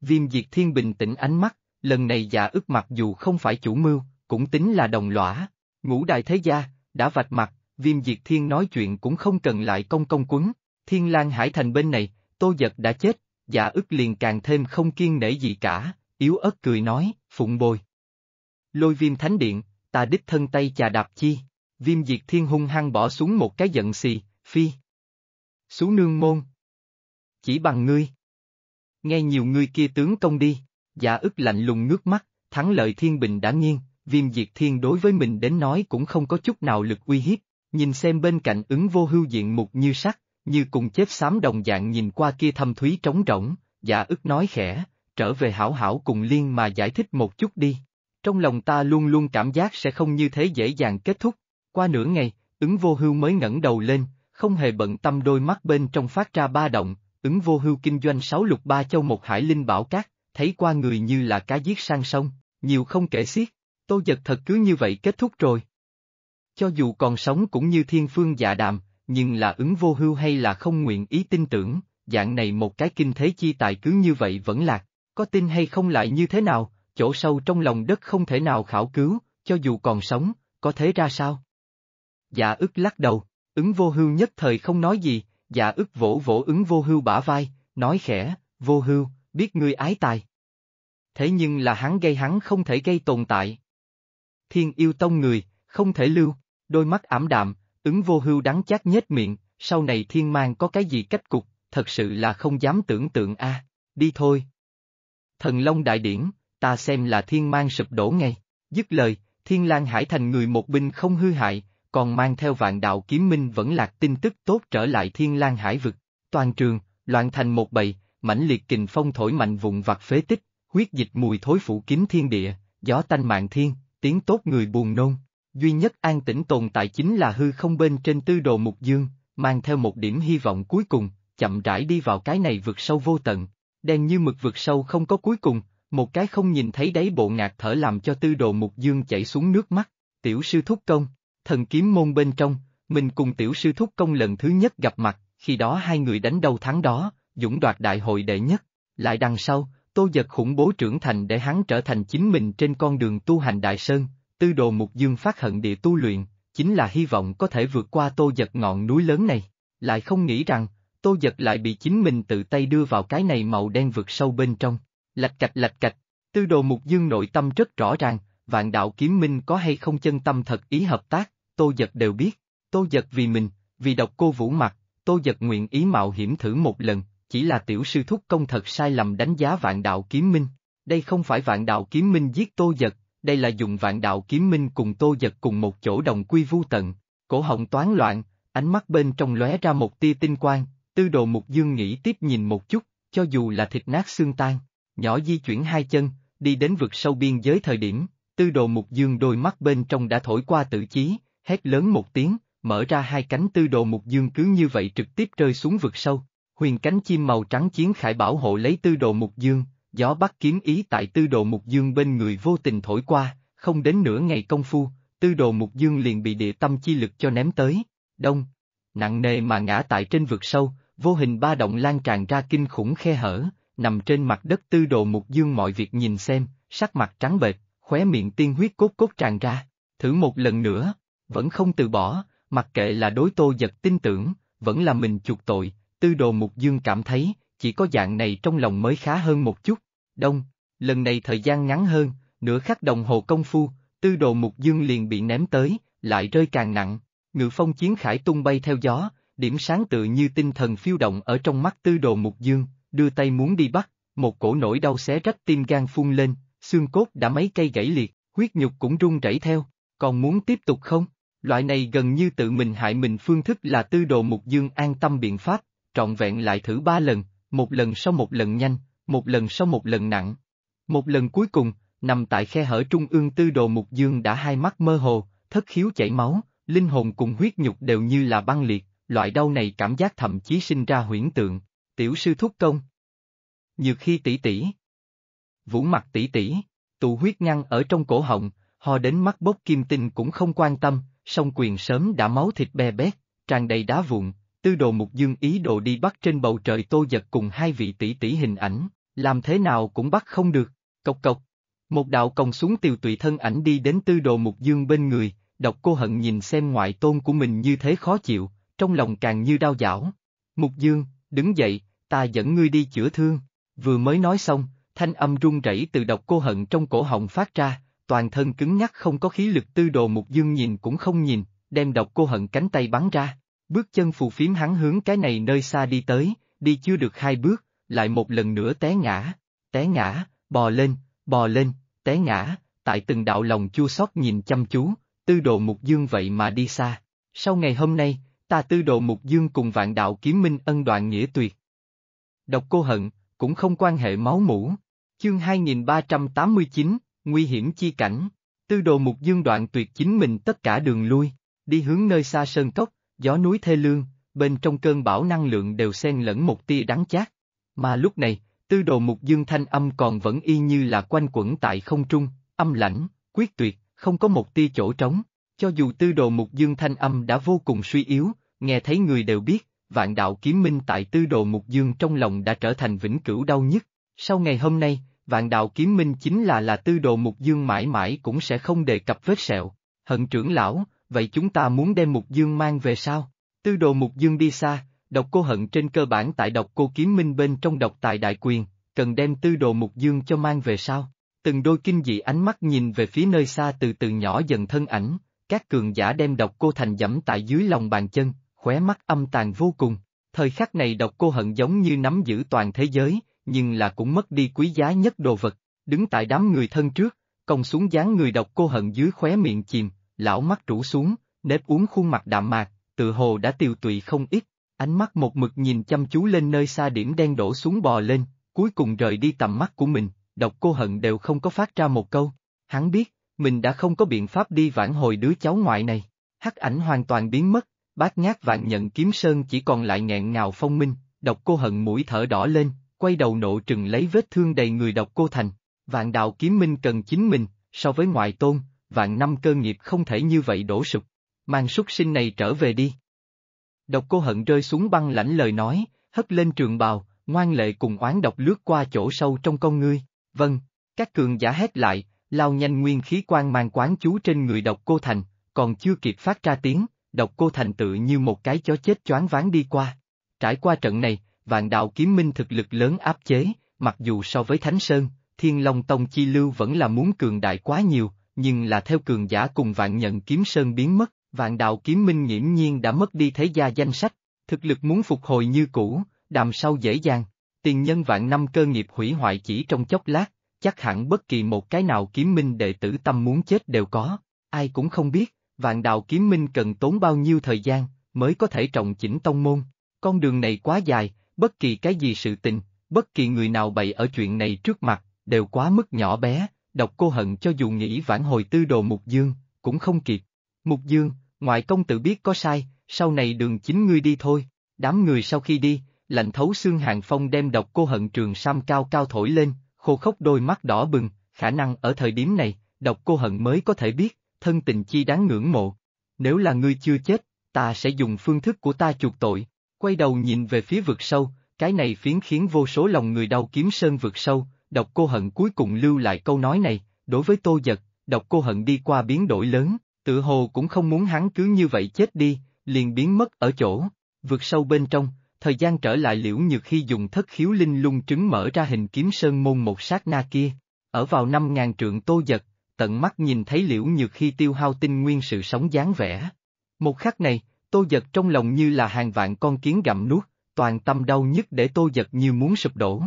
Viêm Diệt Thiên bình tĩnh ánh mắt, lần này Dạ ức mặc dù không phải chủ mưu, cũng tính là đồng lõa. Ngũ đại thế gia, đã vạch mặt, Viêm Diệt Thiên nói chuyện cũng không cần lại công công quấn. Thiên Lan Hải Thành bên này, Tô Giật đã chết, Dạ ức liền càng thêm không kiên nể gì cả, yếu ớt cười nói, phụng bồi. Lôi viêm thánh điện, ta đích thân tay chà đạp chi, Viêm diệt thiên hung hăng bỏ xuống một cái giận xì, phi. Xuống nương môn. Chỉ bằng ngươi. Nghe nhiều ngươi kia tướng công đi, giả ức lạnh lùng ngước mắt, thắng lợi thiên bình đã nghiêng, viêm diệt thiên đối với mình đến nói cũng không có chút nào lực uy hiếp, nhìn xem bên cạnh ứng vô hưu diện mục như sắt, như cùng chết xám đồng dạng nhìn qua kia thâm thúy trống rỗng, giả ức nói khẽ, trở về hảo hảo cùng liên mà giải thích một chút đi. Trong lòng ta luôn luôn cảm giác sẽ không như thế dễ dàng kết thúc, qua nửa ngày, ứng vô hưu mới ngẩng đầu lên, không hề bận tâm đôi mắt bên trong phát ra ba động, ứng vô hưu kinh doanh sáu lục ba châu một hải linh bảo cát, thấy qua người như là cá giết sang sông, nhiều không kể xiết, tô giật thật cứ như vậy kết thúc rồi. Cho dù còn sống cũng như thiên phương dạ đàm, nhưng là ứng vô hưu hay là không nguyện ý tin tưởng, dạng này một cái kinh thế chi tài cứ như vậy vẫn lạc, có tin hay không lại như thế nào, chỗ sâu trong lòng đất không thể nào khảo cứu, cho dù còn sống, có thế ra sao? Dạ ức lắc đầu, ứng vô hưu nhất thời không nói gì, dạ ức vỗ vỗ ứng vô hưu bả vai, nói khẽ, vô hưu, biết ngươi ái tài. Thế nhưng là hắn gây hắn không thể gây tồn tại. Thiên yêu tông người, không thể lưu, đôi mắt ảm đạm, ứng vô hưu đắng chát nhếch miệng, sau này thiên mang có cái gì cách cục, thật sự là không dám tưởng tượng a đi thôi. Thần Long Đại Điển, ta xem là thiên mang sụp đổ ngay, dứt lời, thiên lang hải thành người một binh không hư hại, còn mang theo vạn đạo kiếm minh vẫn lạc tin tức tốt trở lại thiên lang hải vực, toàn trường, loạn thành một bầy, mãnh liệt kình phong thổi mạnh vụn vặt phế tích, huyết dịch mùi thối phủ kín thiên địa, gió tanh mạng thiên, tiếng tốt người buồn nôn. Duy nhất an tĩnh tồn tại chính là hư không bên trên tư đồ mục dương, mang theo một điểm hy vọng cuối cùng, chậm rãi đi vào cái này vượt sâu vô tận, đen như mực vượt sâu không có cuối cùng, một cái không nhìn thấy đáy bộ ngạc thở làm cho tư đồ mục dương chảy xuống nước mắt, tiểu sư thúc công thần kiếm môn bên trong, mình cùng tiểu sư thúc công lần thứ nhất gặp mặt, khi đó hai người đánh đầu thắng đó, dũng đoạt đại hội đệ nhất. Lại đằng sau, tô giật khủng bố trưởng thành để hắn trở thành chính mình trên con đường tu hành đại sơn, tư đồ mục dương phát hận địa tu luyện, chính là hy vọng có thể vượt qua tô giật ngọn núi lớn này. Lại không nghĩ rằng, tô giật lại bị chính mình tự tay đưa vào cái này màu đen vượt sâu bên trong. Lạch cạch lạch cạch, tư đồ mục dương nội tâm rất rõ ràng, vạn đạo kiếm minh có hay không chân tâm thật ý hợp tác, Tô Giật đều biết, Tô Giật vì mình, vì độc cô Vũ mặt, Tô Giật nguyện ý mạo hiểm thử một lần, chỉ là tiểu sư thúc công thật sai lầm đánh giá vạn đạo kiếm minh. Đây không phải vạn đạo kiếm minh giết Tô Giật, đây là dùng vạn đạo kiếm minh cùng Tô Giật cùng một chỗ đồng quy vu tận. Cổ họng toán loạn, ánh mắt bên trong lóe ra một tia tinh quang, tư đồ mục dương nghĩ tiếp nhìn một chút, cho dù là thịt nát xương tan, nhỏ di chuyển hai chân, đi đến vực sâu biên giới thời điểm, tư đồ mục dương đôi mắt bên trong đã thổi qua tự chí, hét lớn một tiếng, mở ra hai cánh tư đồ mục dương cứ như vậy trực tiếp rơi xuống vực sâu. Huyền cánh chim màu trắng chiến khải bảo hộ lấy tư đồ mục dương, gió bắt kiếm ý tại tư đồ mục dương bên người vô tình thổi qua, không đến nửa ngày công phu, tư đồ mục dương liền bị địa tâm chi lực cho ném tới, đông, nặng nề mà ngã tại trên vực sâu, vô hình ba động lan tràn ra kinh khủng khe hở, nằm trên mặt đất tư đồ mục dương mọi việc nhìn xem, sắc mặt trắng bệch, khóe miệng tiên huyết cốt cốt tràn ra, thử một lần nữa vẫn không từ bỏ, mặc kệ là đối tô giật tin tưởng, vẫn là mình chuộc tội, tư đồ mục dương cảm thấy, chỉ có dạng này trong lòng mới khá hơn một chút. Đông, lần này thời gian ngắn hơn, nửa khắc đồng hồ công phu, tư đồ mục dương liền bị ném tới, lại rơi càng nặng, ngự phong chiến khải tung bay theo gió, điểm sáng tự như tinh thần phiêu động ở trong mắt tư đồ mục dương, đưa tay muốn đi bắt, một cổ nỗi đau xé rách tim gan phun lên, xương cốt đã mấy cây gãy liệt, huyết nhục cũng rung rẩy theo, còn muốn tiếp tục không? Loại này gần như tự mình hại mình phương thức là tư đồ mục dương an tâm biện pháp, trọn vẹn lại thử ba lần, một lần sau một lần nhanh, một lần sau một lần nặng. Một lần cuối cùng, nằm tại khe hở trung ương tư đồ mục dương đã hai mắt mơ hồ, thất khiếu chảy máu, linh hồn cùng huyết nhục đều như là băng liệt, loại đau này cảm giác thậm chí sinh ra huyễn tượng, tiểu sư thúc công. Nhược khi tỷ tỷ, vũ mặt tỷ tỷ, tụ huyết ngăn ở trong cổ họng, ho đến mắt bốc kim tinh cũng không quan tâm, song quyền sớm đã máu thịt be bét, tràn đầy đá vụn, tư đồ mục dương ý đồ đi bắt trên bầu trời tô giật cùng hai vị tỷ tỷ hình ảnh, làm thế nào cũng bắt không được, cộc cộc. Một đạo còng xuống tiều tụy thân ảnh đi đến tư đồ mục dương bên người, độc cô hận nhìn xem ngoại tôn của mình như thế khó chịu, trong lòng càng như đau dảo. Mục dương, đứng dậy, ta dẫn ngươi đi chữa thương, vừa mới nói xong, thanh âm run rẩy từ độc cô hận trong cổ họng phát ra, toàn thân cứng nhắc không có khí lực tư đồ mục dương nhìn cũng không nhìn, đem độc cô hận cánh tay bắn ra, bước chân phù phiếm hắn hướng cái này nơi xa đi tới, đi chưa được hai bước, lại một lần nữa té ngã, té ngã, bò lên, bò lên, té ngã, tại từng đạo lòng chua xót nhìn chăm chú, tư đồ mục dương vậy mà đi xa. Sau ngày hôm nay, ta tư đồ mục dương cùng vạn đạo kiếm minh ân đoạn nghĩa tuyệt. Độc cô hận, cũng không quan hệ máu mũ. Chương 2389, nguy hiểm chi cảnh. Tư đồ mục dương đoạn tuyệt chính mình tất cả đường lui, đi hướng nơi xa sơn cốc, gió núi thê lương, bên trong cơn bão năng lượng đều xen lẫn một tia đắng chát. Mà lúc này, tư đồ mục dương thanh âm còn vẫn y như là quanh quẩn tại không trung, âm lãnh, quyết tuyệt, không có một tia chỗ trống. Cho dù tư đồ mục dương thanh âm đã vô cùng suy yếu, nghe thấy người đều biết, vạn đạo kiếm minh tại tư đồ mục dương trong lòng đã trở thành vĩnh cửu đau nhất. Sau ngày hôm nay, vạn đạo kiếm minh chính là là tư đồ mục dương mãi mãi cũng sẽ không đề cập vết sẹo. Hận trưởng lão, vậy chúng ta muốn đem mục dương mang về sao? Tư đồ mục dương đi xa, độc cô hận trên cơ bản tại độc cô kiếm minh bên trong độc tài đại quyền, cần đem tư đồ mục dương cho mang về sao? Từng đôi kinh dị ánh mắt nhìn về phía nơi xa từ từ nhỏ dần thân ảnh, các cường giả đem độc cô thành dẫm tại dưới lòng bàn chân, khóe mắt âm tàn vô cùng. Thời khắc này độc cô hận giống như nắm giữ toàn thế giới, nhưng là cũng mất đi quý giá nhất đồ vật, đứng tại đám người thân trước, công xuống dáng người độc cô hận dưới khóe miệng chìm, lão mắt rũ xuống, nếp uống khuôn mặt đạm mạc, tự hồ đã tiều tụy không ít, ánh mắt một mực nhìn chăm chú lên nơi xa điểm đen đổ xuống bò lên, cuối cùng rời đi tầm mắt của mình, độc cô hận đều không có phát ra một câu, hắn biết, mình đã không có biện pháp đi vãn hồi đứa cháu ngoại này, hắc ảnh hoàn toàn biến mất, bát nhát vạn nhận kiếm sơn chỉ còn lại nghẹn ngào phong minh, độc cô hận mũi thở đỏ lên, quay đầu nộ trừng lấy vết thương đầy người độc cô thành. Vạn đạo kiếm minh cần chính mình, so với ngoại tôn, vạn năm cơ nghiệp không thể như vậy đổ sụp. Mang súc sinh này trở về đi. Độc cô hận rơi xuống băng lãnh lời nói, hất lên trường bào, ngoan lệ cùng oán độc lướt qua chỗ sâu trong con ngươi. Vâng, các cường giả hét lại, lao nhanh nguyên khí quan mang quán chú trên người độc cô thành, còn chưa kịp phát ra tiếng, độc cô thành tự như một cái chó chết choáng ván đi qua. Trải qua trận này, vạn đạo kiếm minh thực lực lớn áp chế, mặc dù so với Thánh Sơn, Thiên Long Tông Chi Lưu vẫn là muốn cường đại quá nhiều, nhưng là theo cường giả cùng vạn nhận kiếm Sơn biến mất, vạn đạo kiếm minh nghiễm nhiên đã mất đi thế gia danh sách, thực lực muốn phục hồi như cũ, đàm sau dễ dàng, tiền nhân vạn năm cơ nghiệp hủy hoại chỉ trong chốc lát, chắc hẳn bất kỳ một cái nào kiếm minh đệ tử tâm muốn chết đều có, ai cũng không biết, vạn đạo kiếm minh cần tốn bao nhiêu thời gian, mới có thể trọng chỉnh tông môn, con đường này quá dài, bất kỳ cái gì sự tình, bất kỳ người nào bày ở chuyện này trước mặt, đều quá mức nhỏ bé, độc cô hận cho dù nghĩ vãn hồi tư đồ Mục Dương, cũng không kịp. Mục Dương, ngoại công tự biết có sai, sau này đường chính ngươi đi thôi, đám người sau khi đi, lạnh thấu xương hàng phong đem độc cô hận trường sam cao cao thổi lên, khô khốc đôi mắt đỏ bừng, khả năng ở thời điểm này, độc cô hận mới có thể biết, thân tình chi đáng ngưỡng mộ. Nếu là ngươi chưa chết, ta sẽ dùng phương thức của ta chuộc tội quay đầu nhìn về phía vực sâu, cái này phiến khiến vô số lòng người đau kiếm sơn vực sâu, độc cô hận cuối cùng lưu lại câu nói này, đối với tô giật, độc cô hận đi qua biến đổi lớn, tự hồ cũng không muốn hắn cứ như vậy chết đi, liền biến mất ở chỗ, vượt sâu bên trong, thời gian trở lại liễu nhược khi dùng thất khiếu linh lung trứng mở ra hình kiếm sơn môn một sát na kia, ở vào năm ngàn trượng tô giật, tận mắt nhìn thấy liễu nhược khi tiêu hao tinh nguyên sự sống dáng vẻ. Một khắc này, Tô giật trong lòng như là hàng vạn con kiến gặm nuốt, toàn tâm đau nhức để tô giật như muốn sụp đổ.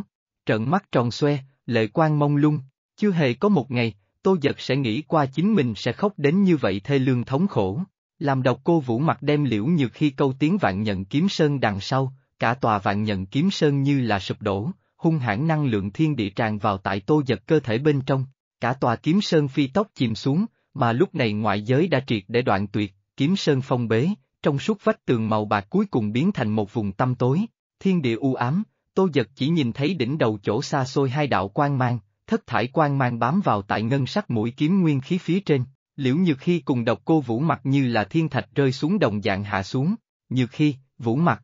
Trận mắt tròn xoe, lệ quang mông lung, chưa hề có một ngày, tô giật sẽ nghĩ qua chính mình sẽ khóc đến như vậy thê lương thống khổ. Làm độc cô vũ mặt đem liễu nhược khi câu tiếng vạn nhận kiếm sơn đằng sau, cả tòa vạn nhận kiếm sơn như là sụp đổ, hung hãn năng lượng thiên địa tràn vào tại tô giật cơ thể bên trong, cả tòa kiếm sơn phi tóc chìm xuống, mà lúc này ngoại giới đã triệt để đoạn tuyệt, kiếm sơn phong bế, trong suốt vách tường màu bạc cuối cùng biến thành một vùng tăm tối, thiên địa u ám, Tô Giật chỉ nhìn thấy đỉnh đầu chỗ xa xôi hai đạo quang mang, thất thải quang mang bám vào tại ngân sắc mũi kiếm nguyên khí phía trên, liễu nhược khi cùng độc cô vũ mặt như là thiên thạch rơi xuống đồng dạng hạ xuống, nhược khi, vũ mặt.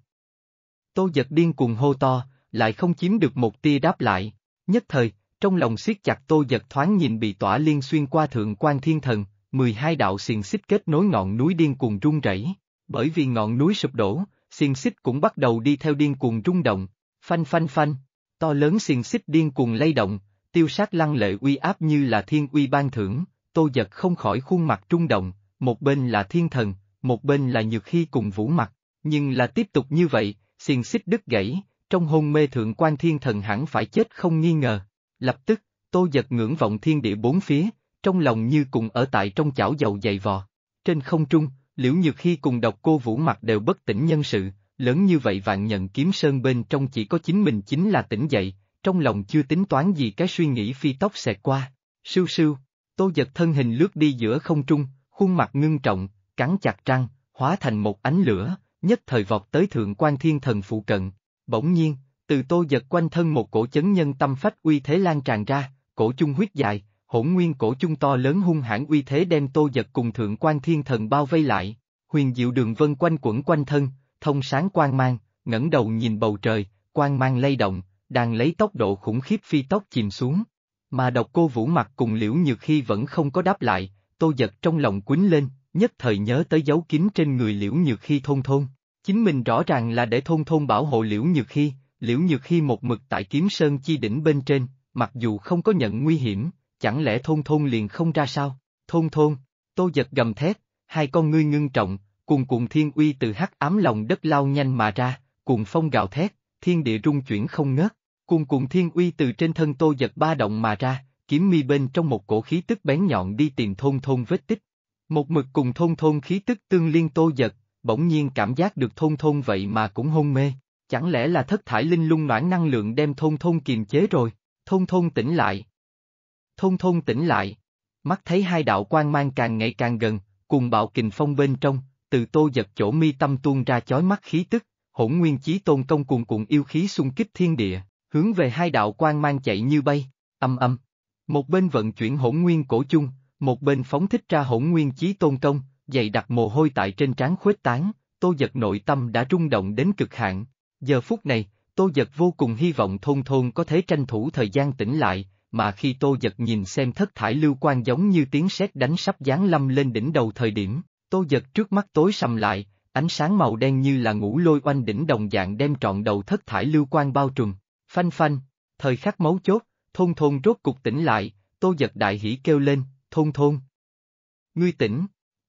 Tô Giật điên cuồng hô to, lại không chiếm được một tia đáp lại, nhất thời, trong lòng siết chặt Tô Giật thoáng nhìn bị tỏa liên xuyên qua thượng quan thiên thần, 12 đạo xiền xích kết nối ngọn núi điên cuồng rung rẩy. Bởi vì ngọn núi sụp đổ, xiềng xích cũng bắt đầu đi theo điên cuồng rung động, phanh phanh phanh, to lớn xiềng xích điên cuồng lay động, tiêu sát lăng lệ uy áp như là thiên uy ban thưởng, tô giật không khỏi khuôn mặt rung động, một bên là thiên thần, một bên là nhược khi cùng vũ mặt, nhưng là tiếp tục như vậy, xiềng xích đứt gãy, trong hôn mê thượng quan thiên thần hẳn phải chết không nghi ngờ, lập tức, tô giật ngưỡng vọng thiên địa bốn phía, trong lòng như cùng ở tại trong chảo dầu dày vò, trên không trung Liễu Nhược khi cùng độc cô Vũ Mặt đều bất tỉnh nhân sự, lớn như vậy vạn nhận kiếm sơn bên trong chỉ có chính mình chính là tỉnh dậy, trong lòng chưa tính toán gì cái suy nghĩ phi tóc xẹt qua. Sưu sưu, tô giật thân hình lướt đi giữa không trung, khuôn mặt ngưng trọng, cắn chặt răng, hóa thành một ánh lửa, nhất thời vọt tới thượng quan thiên thần phụ cận. Bỗng nhiên, từ tô giật quanh thân một cổ chấn nhân tâm phách uy thế lan tràn ra, cổ chung huyết dài, hỗn nguyên cổ chung to lớn hung hãn uy thế đem tô giật cùng thượng quan thiên thần bao vây lại, huyền diệu đường vân quanh quẩn quanh thân, thông sáng quan mang, ngẩng đầu nhìn bầu trời, quan mang lay động, đang lấy tốc độ khủng khiếp phi tốc chìm xuống. Mà độc cô vũ mặt cùng liễu nhược khi vẫn không có đáp lại, tô giật trong lòng quýnh lên, nhất thời nhớ tới dấu kín trên người liễu nhược khi thôn thôn. Chính mình rõ ràng là để thôn thôn bảo hộ liễu nhược khi, liễu nhược khi một mực tại kiếm sơn chi đỉnh bên trên, mặc dù không có nhận nguy hiểm, chẳng lẽ thôn thôn liền không ra sao? Thôn thôn, tô giật gầm thét, hai con ngươi ngưng trọng, cùng cùng thiên uy từ hắc ám lòng đất lao nhanh mà ra, cùng phong gào thét, thiên địa rung chuyển không ngớt, cùng cùng thiên uy từ trên thân tô giật ba động mà ra, kiếm mi bên trong một cổ khí tức bén nhọn đi tìm thôn thôn vết tích. Một mực cùng thôn thôn khí tức tương liên tô giật, bỗng nhiên cảm giác được thôn thôn vậy mà cũng hôn mê, chẳng lẽ là thất thải linh lung noãn năng lượng đem thôn thôn kiềm chế rồi, thôn thôn tỉnh lại, thôn thôn tỉnh lại. Mắt thấy hai đạo quan mang càng ngày càng gần, cùng bạo kình phong bên trong, từ tô giật chỗ mi tâm tuôn ra chói mắt khí tức, hỗn nguyên chí tôn công cuồn cuộn yêu khí xung kích thiên địa, hướng về hai đạo quan mang chạy như bay, âm âm. Một bên vận chuyển hỗn nguyên cổ chung, một bên phóng thích ra hỗn nguyên chí tôn công, dày đặt mồ hôi tại trên trán khuếch tán, tô giật nội tâm đã rung động đến cực hạn. Giờ phút này, tô giật vô cùng hy vọng thôn thôn có thể tranh thủ thời gian tỉnh lại, mà khi Tô Giật nhìn xem thất thải lưu quang giống như tiếng sét đánh sắp giáng lâm lên đỉnh đầu thời điểm, Tô Giật trước mắt tối sầm lại, ánh sáng màu đen như là ngủ lôi oanh đỉnh đồng dạng đem trọn đầu thất thải lưu quang bao trùm, phanh phanh, thời khắc mấu chốt, thôn thôn rốt cục tỉnh lại, Tô Giật đại hỉ kêu lên, thôn thôn. Ngươi tỉnh.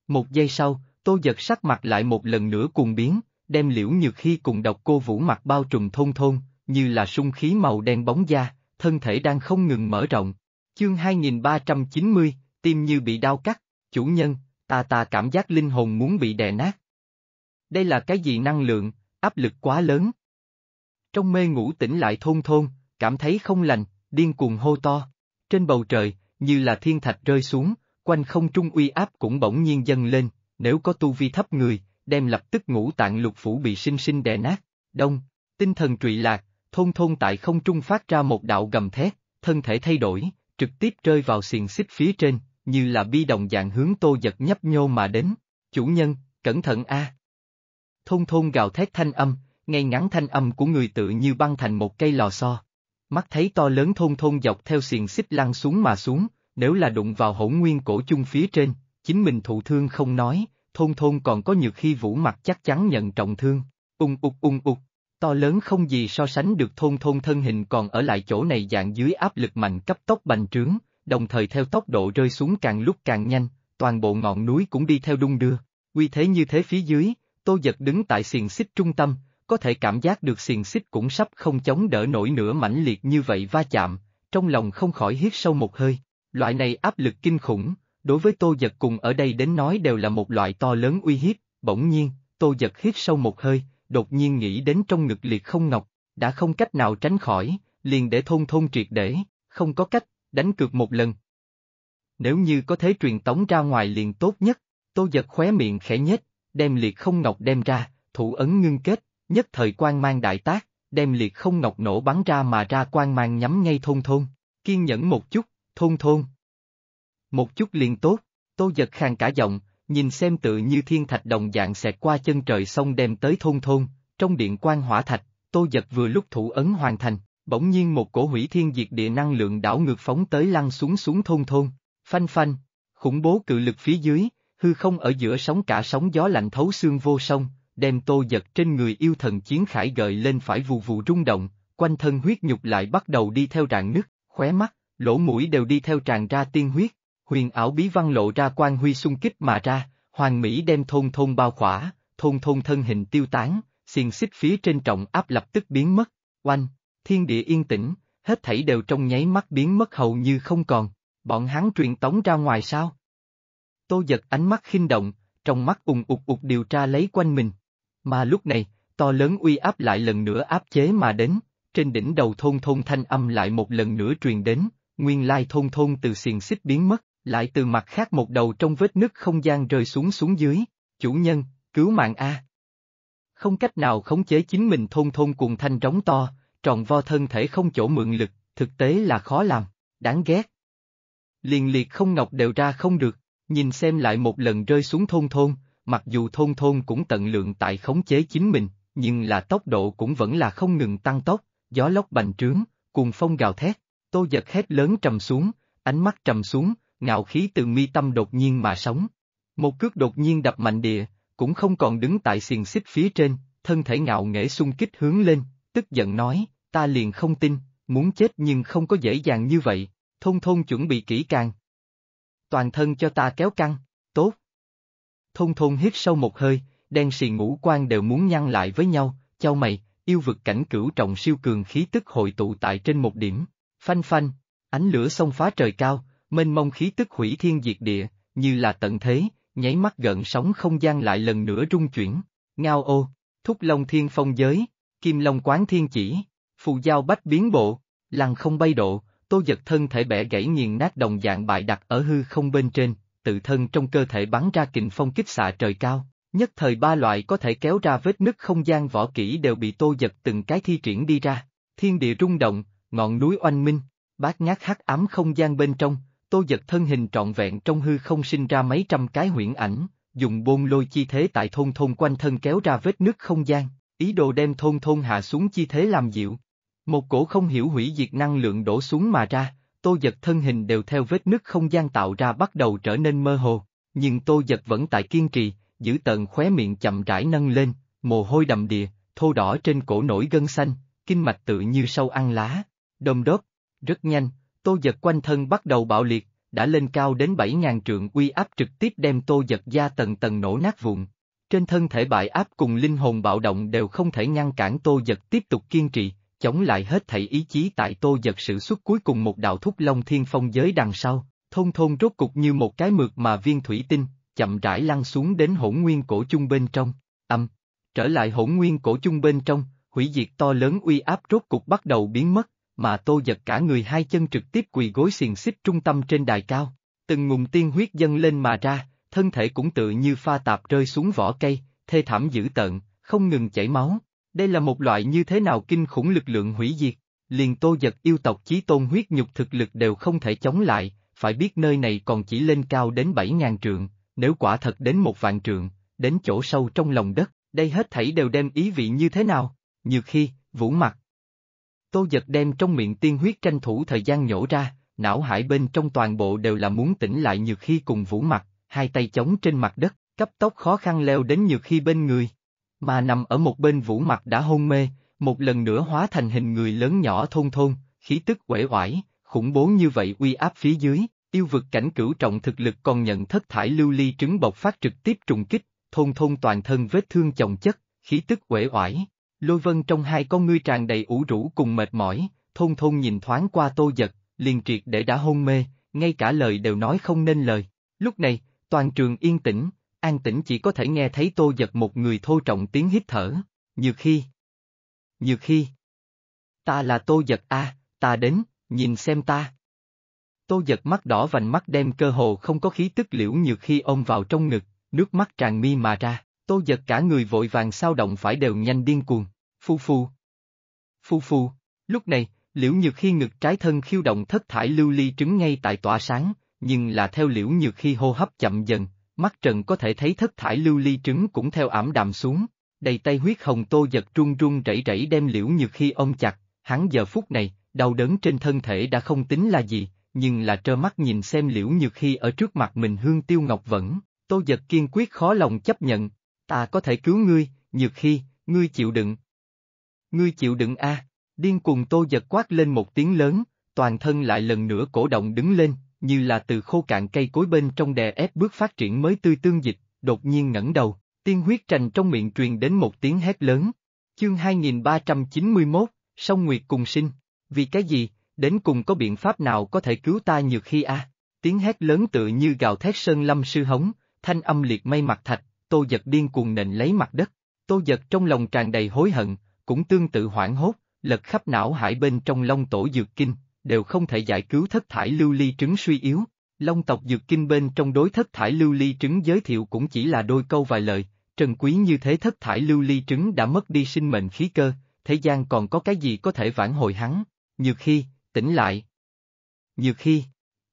Một giây sau, Tô Giật sắc mặt lại một lần nữa cuồng biến, đem liễu nhược khi cùng độc cô vũ mặt bao trùm thôn thôn, như là sung khí màu đen bóng da, thân thể đang không ngừng mở rộng. Chương 2390, tim như bị đau cắt, chủ nhân, ta ta cảm giác linh hồn muốn bị đè nát. Đây là cái gì năng lượng, áp lực quá lớn. Trong mê ngủ tỉnh lại thôn thôn, cảm thấy không lành, điên cuồng hô to. Trên bầu trời, như là thiên thạch rơi xuống, quanh không trung uy áp cũng bỗng nhiên dâng lên, nếu có tu vi thấp người, đem lập tức ngủ tạng lục phủ bị sinh sinh đè nát. Đông, tinh thần trụy lạc, thôn thôn tại không trung phát ra một đạo gầm thét, thân thể thay đổi, trực tiếp rơi vào xiềng xích phía trên, như là bi đồng dạng hướng tô giật nhấp nhô mà đến. Chủ nhân, cẩn thận a. À. Thôn thôn gào thét thanh âm, ngay ngắn thanh âm của người tự như băng thành một cây lò xo. Mắt thấy to lớn thôn thôn dọc theo xiềng xích lăn xuống mà xuống, nếu là đụng vào hỗn nguyên cổ chung phía trên, chính mình thụ thương không nói, thôn thôn còn có nhiều khi vũ mặt chắc chắn nhận trọng thương. Ung ục ung ục to lớn không gì so sánh được thôn thôn thân hình còn ở lại chỗ này dạng dưới áp lực mạnh cấp tốc bành trướng, đồng thời theo tốc độ rơi xuống càng lúc càng nhanh, toàn bộ ngọn núi cũng đi theo đung đưa. Quy thế như thế phía dưới, Tô Giật đứng tại xiềng xích trung tâm, có thể cảm giác được xiềng xích cũng sắp không chống đỡ nổi nữa mãnh liệt như vậy va chạm, trong lòng không khỏi hít sâu một hơi. Loại này áp lực kinh khủng, đối với Tô Giật cùng ở đây đến nói đều là một loại to lớn uy hiếp, bỗng nhiên, Tô Giật hít sâu một hơi, đột nhiên nghĩ đến trong ngực liệt không ngọc, đã không cách nào tránh khỏi, liền để thôn thôn triệt để, không có cách, đánh cược một lần. Nếu như có thể truyền tống ra ngoài liền tốt nhất, tô giật khóe miệng khẽ nhất đem liệt không ngọc đem ra, thủ ấn ngưng kết, nhất thời quan mang đại tác, đem liệt không ngọc nổ bắn ra mà ra quan mang nhắm ngay thôn thôn, kiên nhẫn một chút, thôn thôn. Một chút liền tốt, tô giật khàn cả giọng, nhìn xem tự như thiên thạch đồng dạng xẹt qua chân trời xong đem tới thôn thôn, trong điện quan hỏa thạch, tô giật vừa lúc thủ ấn hoàn thành, bỗng nhiên một cổ hủy thiên diệt địa năng lượng đảo ngược phóng tới lăn xuống xuống thôn thôn, phanh phanh, khủng bố cự lực phía dưới, hư không ở giữa sóng cả sóng gió lạnh thấu xương vô sông, đem tô giật trên người yêu thần chiến khải gợi lên phải vù vù rung động, quanh thân huyết nhục lại bắt đầu đi theo rạn nứt, khóe mắt, lỗ mũi đều đi theo tràn ra tiên huyết, huyền ảo bí văn lộ ra quan huy xung kích mà ra, hoàng Mỹ đem thôn thôn bao khỏa, thôn thôn thân hình tiêu tán, xiềng xích phía trên trọng áp lập tức biến mất, oanh, thiên địa yên tĩnh, hết thảy đều trong nháy mắt biến mất hầu như không còn, bọn hắn truyền tống ra ngoài sao? Tô giật ánh mắt khinh động, trong mắt ùng ụt ụt điều tra lấy quanh mình. Mà lúc này, to lớn uy áp lại lần nữa áp chế mà đến, trên đỉnh đầu thôn thôn thanh âm lại một lần nữa truyền đến, nguyên lai thôn thôn từ xiềng xích biến mất, lại từ mặt khác một đầu trong vết nứt không gian rơi xuống xuống dưới, chủ nhân, cứu mạng A. Không cách nào khống chế chính mình thôn thôn cuồng thanh trống to, tròn vo thân thể không chỗ mượn lực, thực tế là khó làm, đáng ghét. Liền liệt không ngọc đều ra không được, nhìn xem lại một lần rơi xuống thôn thôn, mặc dù thôn thôn cũng tận lượng tại khống chế chính mình, nhưng là tốc độ cũng vẫn là không ngừng tăng tốc, gió lốc bành trướng, cuồng phong gào thét, tô giật hét lớn trầm xuống, ánh mắt trầm xuống, ngạo khí từ mi tâm đột nhiên mà sống. Một cước đột nhiên đập mạnh địa, cũng không còn đứng tại xiềng xích phía trên, thân thể ngạo nghễ xung kích hướng lên, tức giận nói, ta liền không tin, muốn chết nhưng không có dễ dàng như vậy, thôn thôn chuẩn bị kỹ càng. Toàn thân cho ta kéo căng, tốt. Thôn thôn hít sâu một hơi, đen xì ngũ quan đều muốn nhăn lại với nhau, chau mày, yêu vực cảnh cửu trọng siêu cường khí tức hội tụ tại trên một điểm, phanh phanh, ánh lửa xông phá trời cao, mênh mông khí tức hủy thiên diệt địa, như là tận thế, nháy mắt gợn sóng không gian lại lần nữa rung chuyển. Ngao ô, thúc long thiên phong giới, kim long quán thiên chỉ, phù giao bách biến bộ, lăng không bay độ, tô giật thân thể bẻ gãy nghiền nát đồng dạng bại đặt ở hư không bên trên, tự thân trong cơ thể bắn ra kình phong kích xạ trời cao. Nhất thời ba loại có thể kéo ra vết nứt không gian võ kỹ đều bị tô giật từng cái thi triển đi ra, thiên địa rung động, ngọn núi oanh minh, bát ngát hắc ám không gian bên trong, tô giật thân hình trọn vẹn trong hư không sinh ra mấy trăm cái huyễn ảnh, dùng bôn lôi chi thế tại thôn thôn quanh thân kéo ra vết nứt không gian, ý đồ đem thôn thôn hạ xuống chi thế làm dịu. Một cổ không hiểu hủy diệt năng lượng đổ xuống mà ra, tô giật thân hình đều theo vết nứt không gian tạo ra bắt đầu trở nên mơ hồ, nhưng tô giật vẫn tại kiên trì, giữ tận khóe miệng chậm rãi nâng lên, mồ hôi đầm đìa, thô đỏ trên cổ nổi gân xanh, kinh mạch tự như sâu ăn lá. Đồng đốc, rất nhanh, tô giật quanh thân bắt đầu bạo liệt, đã lên cao đến bảy ngàn trượng uy áp trực tiếp đem tô giật da tầng tầng nổ nát vụn. Trên thân thể bại áp cùng linh hồn bạo động đều không thể ngăn cản tô giật tiếp tục kiên trì, chống lại hết thảy ý chí tại tô giật sự xuất cuối cùng một đạo thúc long thiên phong giới đằng sau, thôn thôn rốt cục như một cái mượt mà viên thủy tinh, chậm rãi lăn xuống đến hỗn nguyên cổ chung bên trong, âm, trở lại hỗn nguyên cổ chung bên trong, hủy diệt to lớn uy áp rốt cục bắt đầu biến mất, mà tô giật cả người hai chân trực tiếp quỳ gối xiềng xích trung tâm trên đài cao. Từng ngụm tiên huyết dâng lên mà ra, thân thể cũng tự như pha tạp rơi xuống vỏ cây, thê thảm dữ tợn, không ngừng chảy máu. Đây là một loại như thế nào kinh khủng lực lượng hủy diệt, liền tô giật yêu tộc chí tôn huyết nhục thực lực đều không thể chống lại, phải biết nơi này còn chỉ lên cao đến bảy ngàn trượng, nếu quả thật đến một vạn trượng, đến chỗ sâu trong lòng đất, đây hết thảy đều đem ý vị như thế nào? Nhiều khi, vũ mặt, Tô giật đem trong miệng tiên huyết tranh thủ thời gian nhổ ra, não hải bên trong toàn bộ đều là muốn tỉnh lại nhược khi cùng vũ mặt, hai tay chống trên mặt đất, cấp tốc khó khăn leo đến nhược khi bên người. Mà nằm ở một bên vũ mặt đã hôn mê, một lần nữa hóa thành hình người lớn nhỏ thôn thôn, khí tức uể oải, khủng bố như vậy uy áp phía dưới, yêu vực cảnh cửu trọng thực lực còn nhận thất thải lưu ly trứng bộc phát trực tiếp trùng kích, thôn thôn toàn thân vết thương chồng chất, khí tức uể oải, Lôi vân trong hai con ngươi tràn đầy ủ rũ cùng mệt mỏi, thôn thôn nhìn thoáng qua tô giật, liền triệt để đã hôn mê, ngay cả lời đều nói không nên lời. Lúc này, toàn trường yên tĩnh, an tĩnh chỉ có thể nghe thấy tô giật một người thô trọng tiếng hít thở, nhiều khi. Nhiều khi. Ta là tô giật a, ta đến, nhìn xem ta. Tô giật mắt đỏ vành mắt đem cơ hồ không có khí tức liễu nhiều khi ôm vào trong ngực, nước mắt tràn mi mà ra, tô giật cả người vội vàng sao động phải đều nhanh điên cuồng. Phu phu. Phu phu. Lúc này, Liễu Nhược Khi ngực trái thân khiêu động thất thải lưu ly trứng ngay tại tỏa sáng, nhưng là theo Liễu Nhược Khi hô hấp chậm dần, mắt trần có thể thấy thất thải lưu ly trứng cũng theo ảm đạm xuống, đầy tay huyết hồng tô giật run run rẩy rẩy đem Liễu Nhược Khi ôm chặt, hắn giờ phút này, đau đớn trên thân thể đã không tính là gì, nhưng là trơ mắt nhìn xem Liễu Nhược Khi ở trước mặt mình hương tiêu ngọc vẫn, tô giật kiên quyết khó lòng chấp nhận, ta có thể cứu ngươi, Nhược Khi, ngươi chịu đựng, Ngươi chịu đựng a điên cuồng tô giật quát lên một tiếng lớn, toàn thân lại lần nữa cổ động đứng lên, như là từ khô cạn cây cối bên trong đè ép bước phát triển mới tươi tương dịch, đột nhiên ngẩng đầu, tiên huyết trành trong miệng truyền đến một tiếng hét lớn. Chương 2391, Song Nguyệt cùng sinh, vì cái gì, đến cùng có biện pháp nào có thể cứu ta nhiều khi a Tiếng hét lớn tựa như gào thét sơn lâm sư hống, thanh âm liệt mây mặt thạch, tô giật điên cuồng nện lấy mặt đất. Tô giật trong lòng tràn đầy hối hận, cũng tương tự hoảng hốt, lật khắp não hải bên trong long tổ dược kinh, đều không thể giải cứu thất thải lưu ly trứng suy yếu. Long tộc dược kinh bên trong đối thất thải lưu ly trứng giới thiệu cũng chỉ là đôi câu vài lời, trần quý như thế thất thải lưu ly trứng đã mất đi sinh mệnh khí cơ, thế gian còn có cái gì có thể vãn hồi hắn, nhược khi, tỉnh lại. Nhược khi,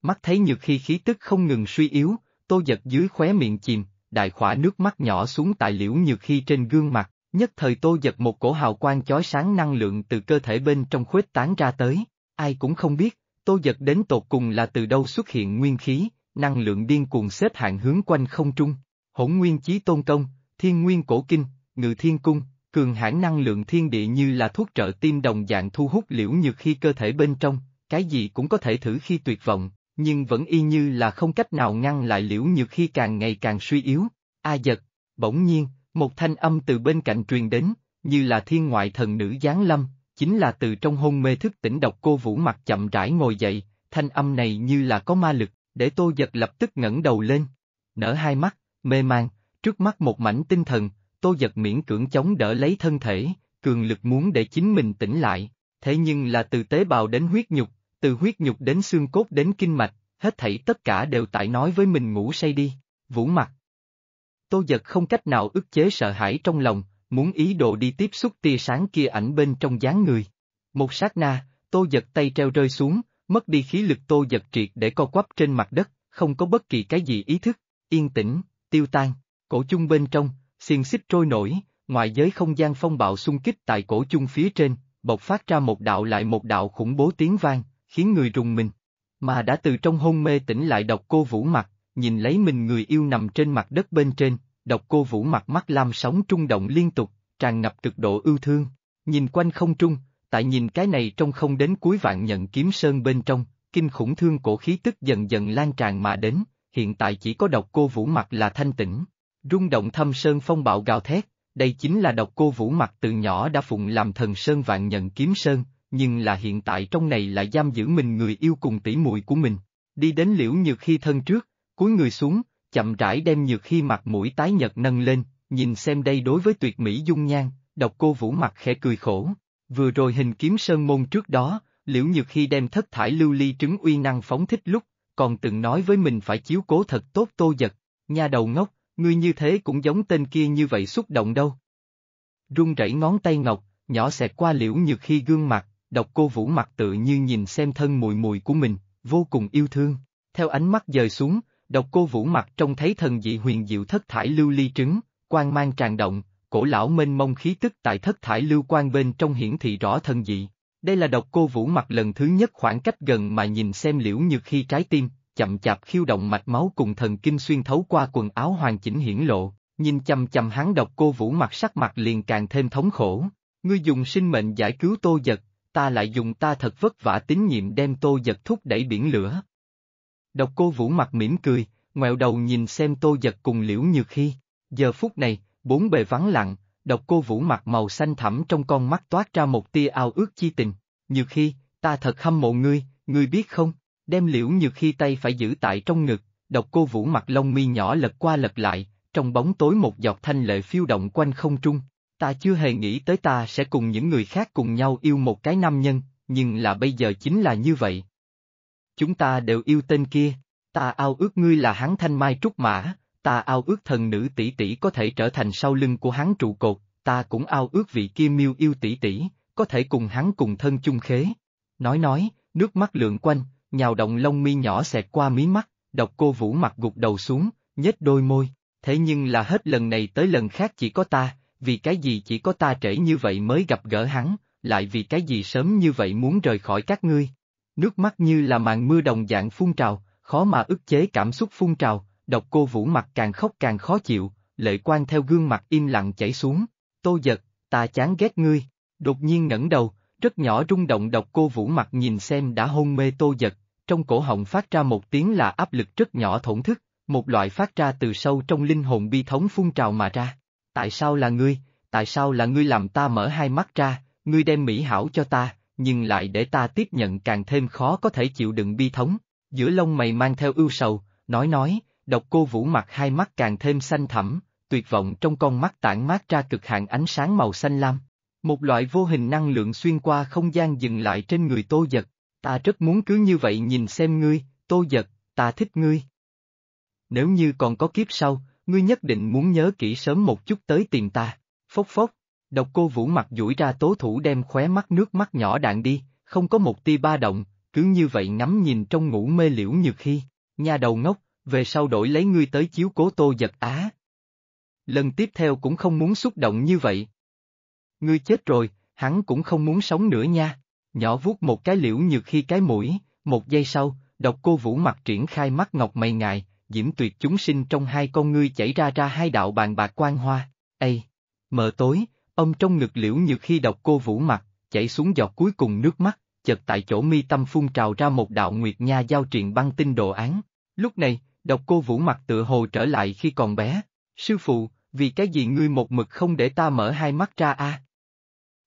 mắt thấy nhược khi khí tức không ngừng suy yếu, tô giật dưới khóe miệng chìm, đại khỏa nước mắt nhỏ xuống tại liễu nhược khi trên gương mặt, Nhất thời tô giật một cổ hào quang chói sáng năng lượng từ cơ thể bên trong khuếch tán ra tới, ai cũng không biết, tô giật đến tột cùng là từ đâu xuất hiện nguyên khí, năng lượng điên cuồng xếp hạng hướng quanh không trung, hỗn nguyên chí tôn công, thiên nguyên cổ kinh, ngự thiên cung, cường hãn năng lượng thiên địa như là thuốc trợ tim đồng dạng thu hút liễu nhược khi cơ thể bên trong, cái gì cũng có thể thử khi tuyệt vọng, nhưng vẫn y như là không cách nào ngăn lại liễu nhược khi càng ngày càng suy yếu. A giật, bỗng nhiên, một thanh âm từ bên cạnh truyền đến, như là thiên ngoại thần nữ giáng lâm, chính là từ trong hôn mê thức tỉnh độc cô Vũ mặt chậm rãi ngồi dậy, thanh âm này như là có ma lực, để tô giật lập tức ngẩng đầu lên. Nở hai mắt, mê mang. trước mắt một mảnh tinh thần, tô giật miễn cưỡng chống đỡ lấy thân thể, cường lực muốn để chính mình tỉnh lại, thế nhưng là từ tế bào đến huyết nhục, từ huyết nhục đến xương cốt đến kinh mạch, hết thảy tất cả đều tại nói với mình ngủ say đi, vũ mặt, Tô giật không cách nào ức chế sợ hãi trong lòng, muốn ý đồ đi tiếp xúc tia sáng kia ảnh bên trong dáng người. Một sát na, tô giật tay treo rơi xuống, mất đi khí lực tô giật triệt để co quắp trên mặt đất, không có bất kỳ cái gì ý thức, yên tĩnh, tiêu tan, cổ chung bên trong, xiên xích trôi nổi, ngoài giới không gian phong bạo xung kích tại cổ chung phía trên, bộc phát ra một đạo lại một đạo khủng bố tiếng vang, khiến người rùng mình. Mà đã từ trong hôn mê tỉnh lại độc cô vũ mặt, nhìn lấy mình người yêu nằm trên mặt đất bên trên, độc cô vũ mặt mắt lam sóng trung động liên tục, tràn ngập cực độ ưu thương, nhìn quanh không trung, tại nhìn cái này trong không đến cuối vạn nhận kiếm sơn bên trong, kinh khủng thương cổ khí tức dần dần lan tràn mà đến, hiện tại chỉ có độc cô vũ mặt là thanh tĩnh, rung động thâm sơn phong bạo gào thét, đây chính là độc cô vũ mặt từ nhỏ đã phụng làm thần sơn vạn nhận kiếm sơn, nhưng là hiện tại trong này lại giam giữ mình người yêu cùng tỷ muội của mình, đi đến liễu nhược khi thân trước, cúi người xuống, chậm rãi đem nhược khi mặt mũi tái nhật nâng lên, nhìn xem đây đối với tuyệt mỹ dung nhan, độc cô vũ mặt khẽ cười khổ. Vừa rồi hình kiếm sơn môn trước đó, liễu nhược khi đem thất thải lưu ly trứng uy năng phóng thích lúc, còn từng nói với mình phải chiếu cố thật tốt tô giật, nha đầu ngốc, ngươi như thế cũng giống tên kia như vậy xúc động đâu. Rung rẩy ngón tay ngọc, nhỏ xẹt qua liễu nhược khi gương mặt, độc cô vũ mặt tự như nhìn xem thân mùi mùi của mình, vô cùng yêu thương. Theo ánh mắt dời xuống, Độc cô vũ mặt trông thấy thần dị huyền diệu thất thải lưu ly trứng, quan mang tràn động, cổ lão mênh mông khí tức tại thất thải lưu quan bên trong hiển thị rõ thần dị. Đây là độc cô vũ mặt lần thứ nhất khoảng cách gần mà nhìn xem liễu nhược khi trái tim, chậm chạp khiêu động mạch máu cùng thần kinh xuyên thấu qua quần áo hoàn chỉnh hiển lộ, nhìn chầm chầm hắn độc cô vũ mặt sắc mặt liền càng thêm thống khổ. Ngươi dùng sinh mệnh giải cứu tô giật, ta lại dùng ta thật vất vả tín nhiệm đem tô giật thúc đẩy biển lửa, Độc cô Vũ mặt mỉm cười, ngoẹo đầu nhìn xem tô giật cùng liễu nhược khi. Giờ phút này, bốn bề vắng lặng, độc cô Vũ mặt màu xanh thẳm trong con mắt toát ra một tia ao ước chi tình. Nhược khi, ta thật hâm mộ ngươi, ngươi biết không, đem liễu nhược khi tay phải giữ tại trong ngực, độc cô Vũ mặt lông mi nhỏ lật qua lật lại, trong bóng tối một giọt thanh lệ phiêu động quanh không trung. Ta chưa hề nghĩ tới ta sẽ cùng những người khác cùng nhau yêu một cái nam nhân, nhưng là bây giờ chính là như vậy chúng ta đều yêu tên kia, ta ao ước ngươi là hắn thanh mai trúc mã, ta ao ước thần nữ tỷ tỷ có thể trở thành sau lưng của hắn trụ cột, ta cũng ao ước vị kia miêu yêu tỷ tỷ, có thể cùng hắn cùng thân chung khế. Nói nói, nước mắt lượn quanh, nhào động lông mi nhỏ xẹt qua mí mắt, độc cô vũ mặt gục đầu xuống, nhếch đôi môi, thế nhưng là hết lần này tới lần khác chỉ có ta, vì cái gì chỉ có ta trễ như vậy mới gặp gỡ hắn, lại vì cái gì sớm như vậy muốn rời khỏi các ngươi. Nước mắt như là màn mưa đồng dạng phun trào, khó mà ức chế cảm xúc phun trào, độc cô vũ mặt càng khóc càng khó chịu, lệ quan theo gương mặt im lặng chảy xuống. Tô giật, ta chán ghét ngươi, đột nhiên ngẩng đầu, rất nhỏ rung động độc cô vũ mặt nhìn xem đã hôn mê tô giật, trong cổ họng phát ra một tiếng là áp lực rất nhỏ thổn thức, một loại phát ra từ sâu trong linh hồn bi thống phun trào mà ra. Tại sao là ngươi, tại sao là ngươi làm ta mở hai mắt ra, ngươi đem mỹ hảo cho ta, nhưng lại để ta tiếp nhận càng thêm khó có thể chịu đựng bi thống. Giữa lông mày mang theo ưu sầu, nói nói, độc cô vũ mặt hai mắt càng thêm xanh thẳm, tuyệt vọng trong con mắt tản mát ra cực hạn ánh sáng màu xanh lam. Một loại vô hình năng lượng xuyên qua không gian dừng lại trên người tô giật, ta rất muốn cứ như vậy nhìn xem ngươi, tô giật, ta thích ngươi. Nếu như còn có kiếp sau, ngươi nhất định muốn nhớ kỹ sớm một chút tới tìm ta, phốc phốc, Độc cô vũ mặt duỗi ra tố thủ đem khóe mắt nước mắt nhỏ đạn đi, không có một tia ba động, cứ như vậy ngắm nhìn trong ngủ mê liễu nhược khi, nhà đầu ngốc, về sau đổi lấy ngươi tới chiếu cố tô giật á. Lần tiếp theo cũng không muốn xúc động như vậy. Ngươi chết rồi, hắn cũng không muốn sống nữa nha, nhỏ vuốt một cái liễu nhược khi cái mũi, một giây sau, độc cô vũ mặt triển khai mắt ngọc mây ngại, diễm tuyệt chúng sinh trong hai con ngươi chảy ra ra hai đạo bàn bạc quan hoa, Ây, mờ tối, Ông trong ngực liễu như khi đọc cô vũ mặt, chảy xuống giọt cuối cùng nước mắt, chợt tại chỗ mi tâm phun trào ra một đạo nguyệt nha giao truyền băng tinh đồ án. Lúc này, đọc cô vũ mặt tựa hồ trở lại khi còn bé. Sư phụ, vì cái gì ngươi một mực không để ta mở hai mắt ra a?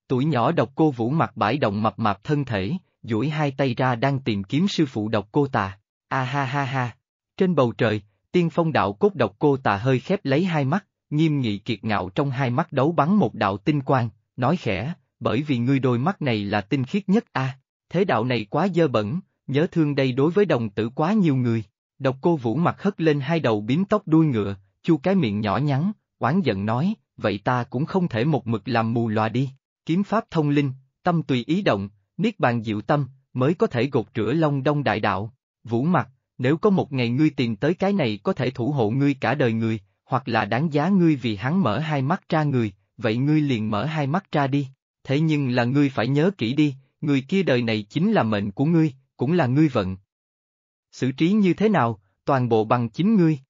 Tuổi nhỏ đọc cô vũ mặt bãi động mập mạp thân thể, duỗi hai tay ra đang tìm kiếm sư phụ đọc cô tà. A ha ha ha. Trên bầu trời, tiên phong đạo cốt đọc cô tà hơi khép lấy hai mắt, nghiêm nghị kiệt ngạo trong hai mắt đấu bắn một đạo tinh quang, nói khẽ, bởi vì ngươi đôi mắt này là tinh khiết nhất a thế đạo này quá dơ bẩn, nhớ thương đây đối với đồng tử quá nhiều người. Độc cô vũ mặt hất lên hai đầu bím tóc đuôi ngựa, chu cái miệng nhỏ nhắn, oán giận nói, vậy ta cũng không thể một mực làm mù loà đi. Kiếm pháp thông linh, tâm tùy ý động, niết bàn diệu tâm, mới có thể gột rửa long đông đại đạo. Vũ mặt, nếu có một ngày ngươi tìm tới cái này có thể thủ hộ ngươi cả đời người, hoặc là đáng giá ngươi vì hắn mở hai mắt ra người, vậy ngươi liền mở hai mắt ra đi. Thế nhưng là ngươi phải nhớ kỹ đi, người kia đời này chính là mệnh của ngươi, cũng là ngươi vận. Xử trí như thế nào, toàn bộ bằng chính ngươi.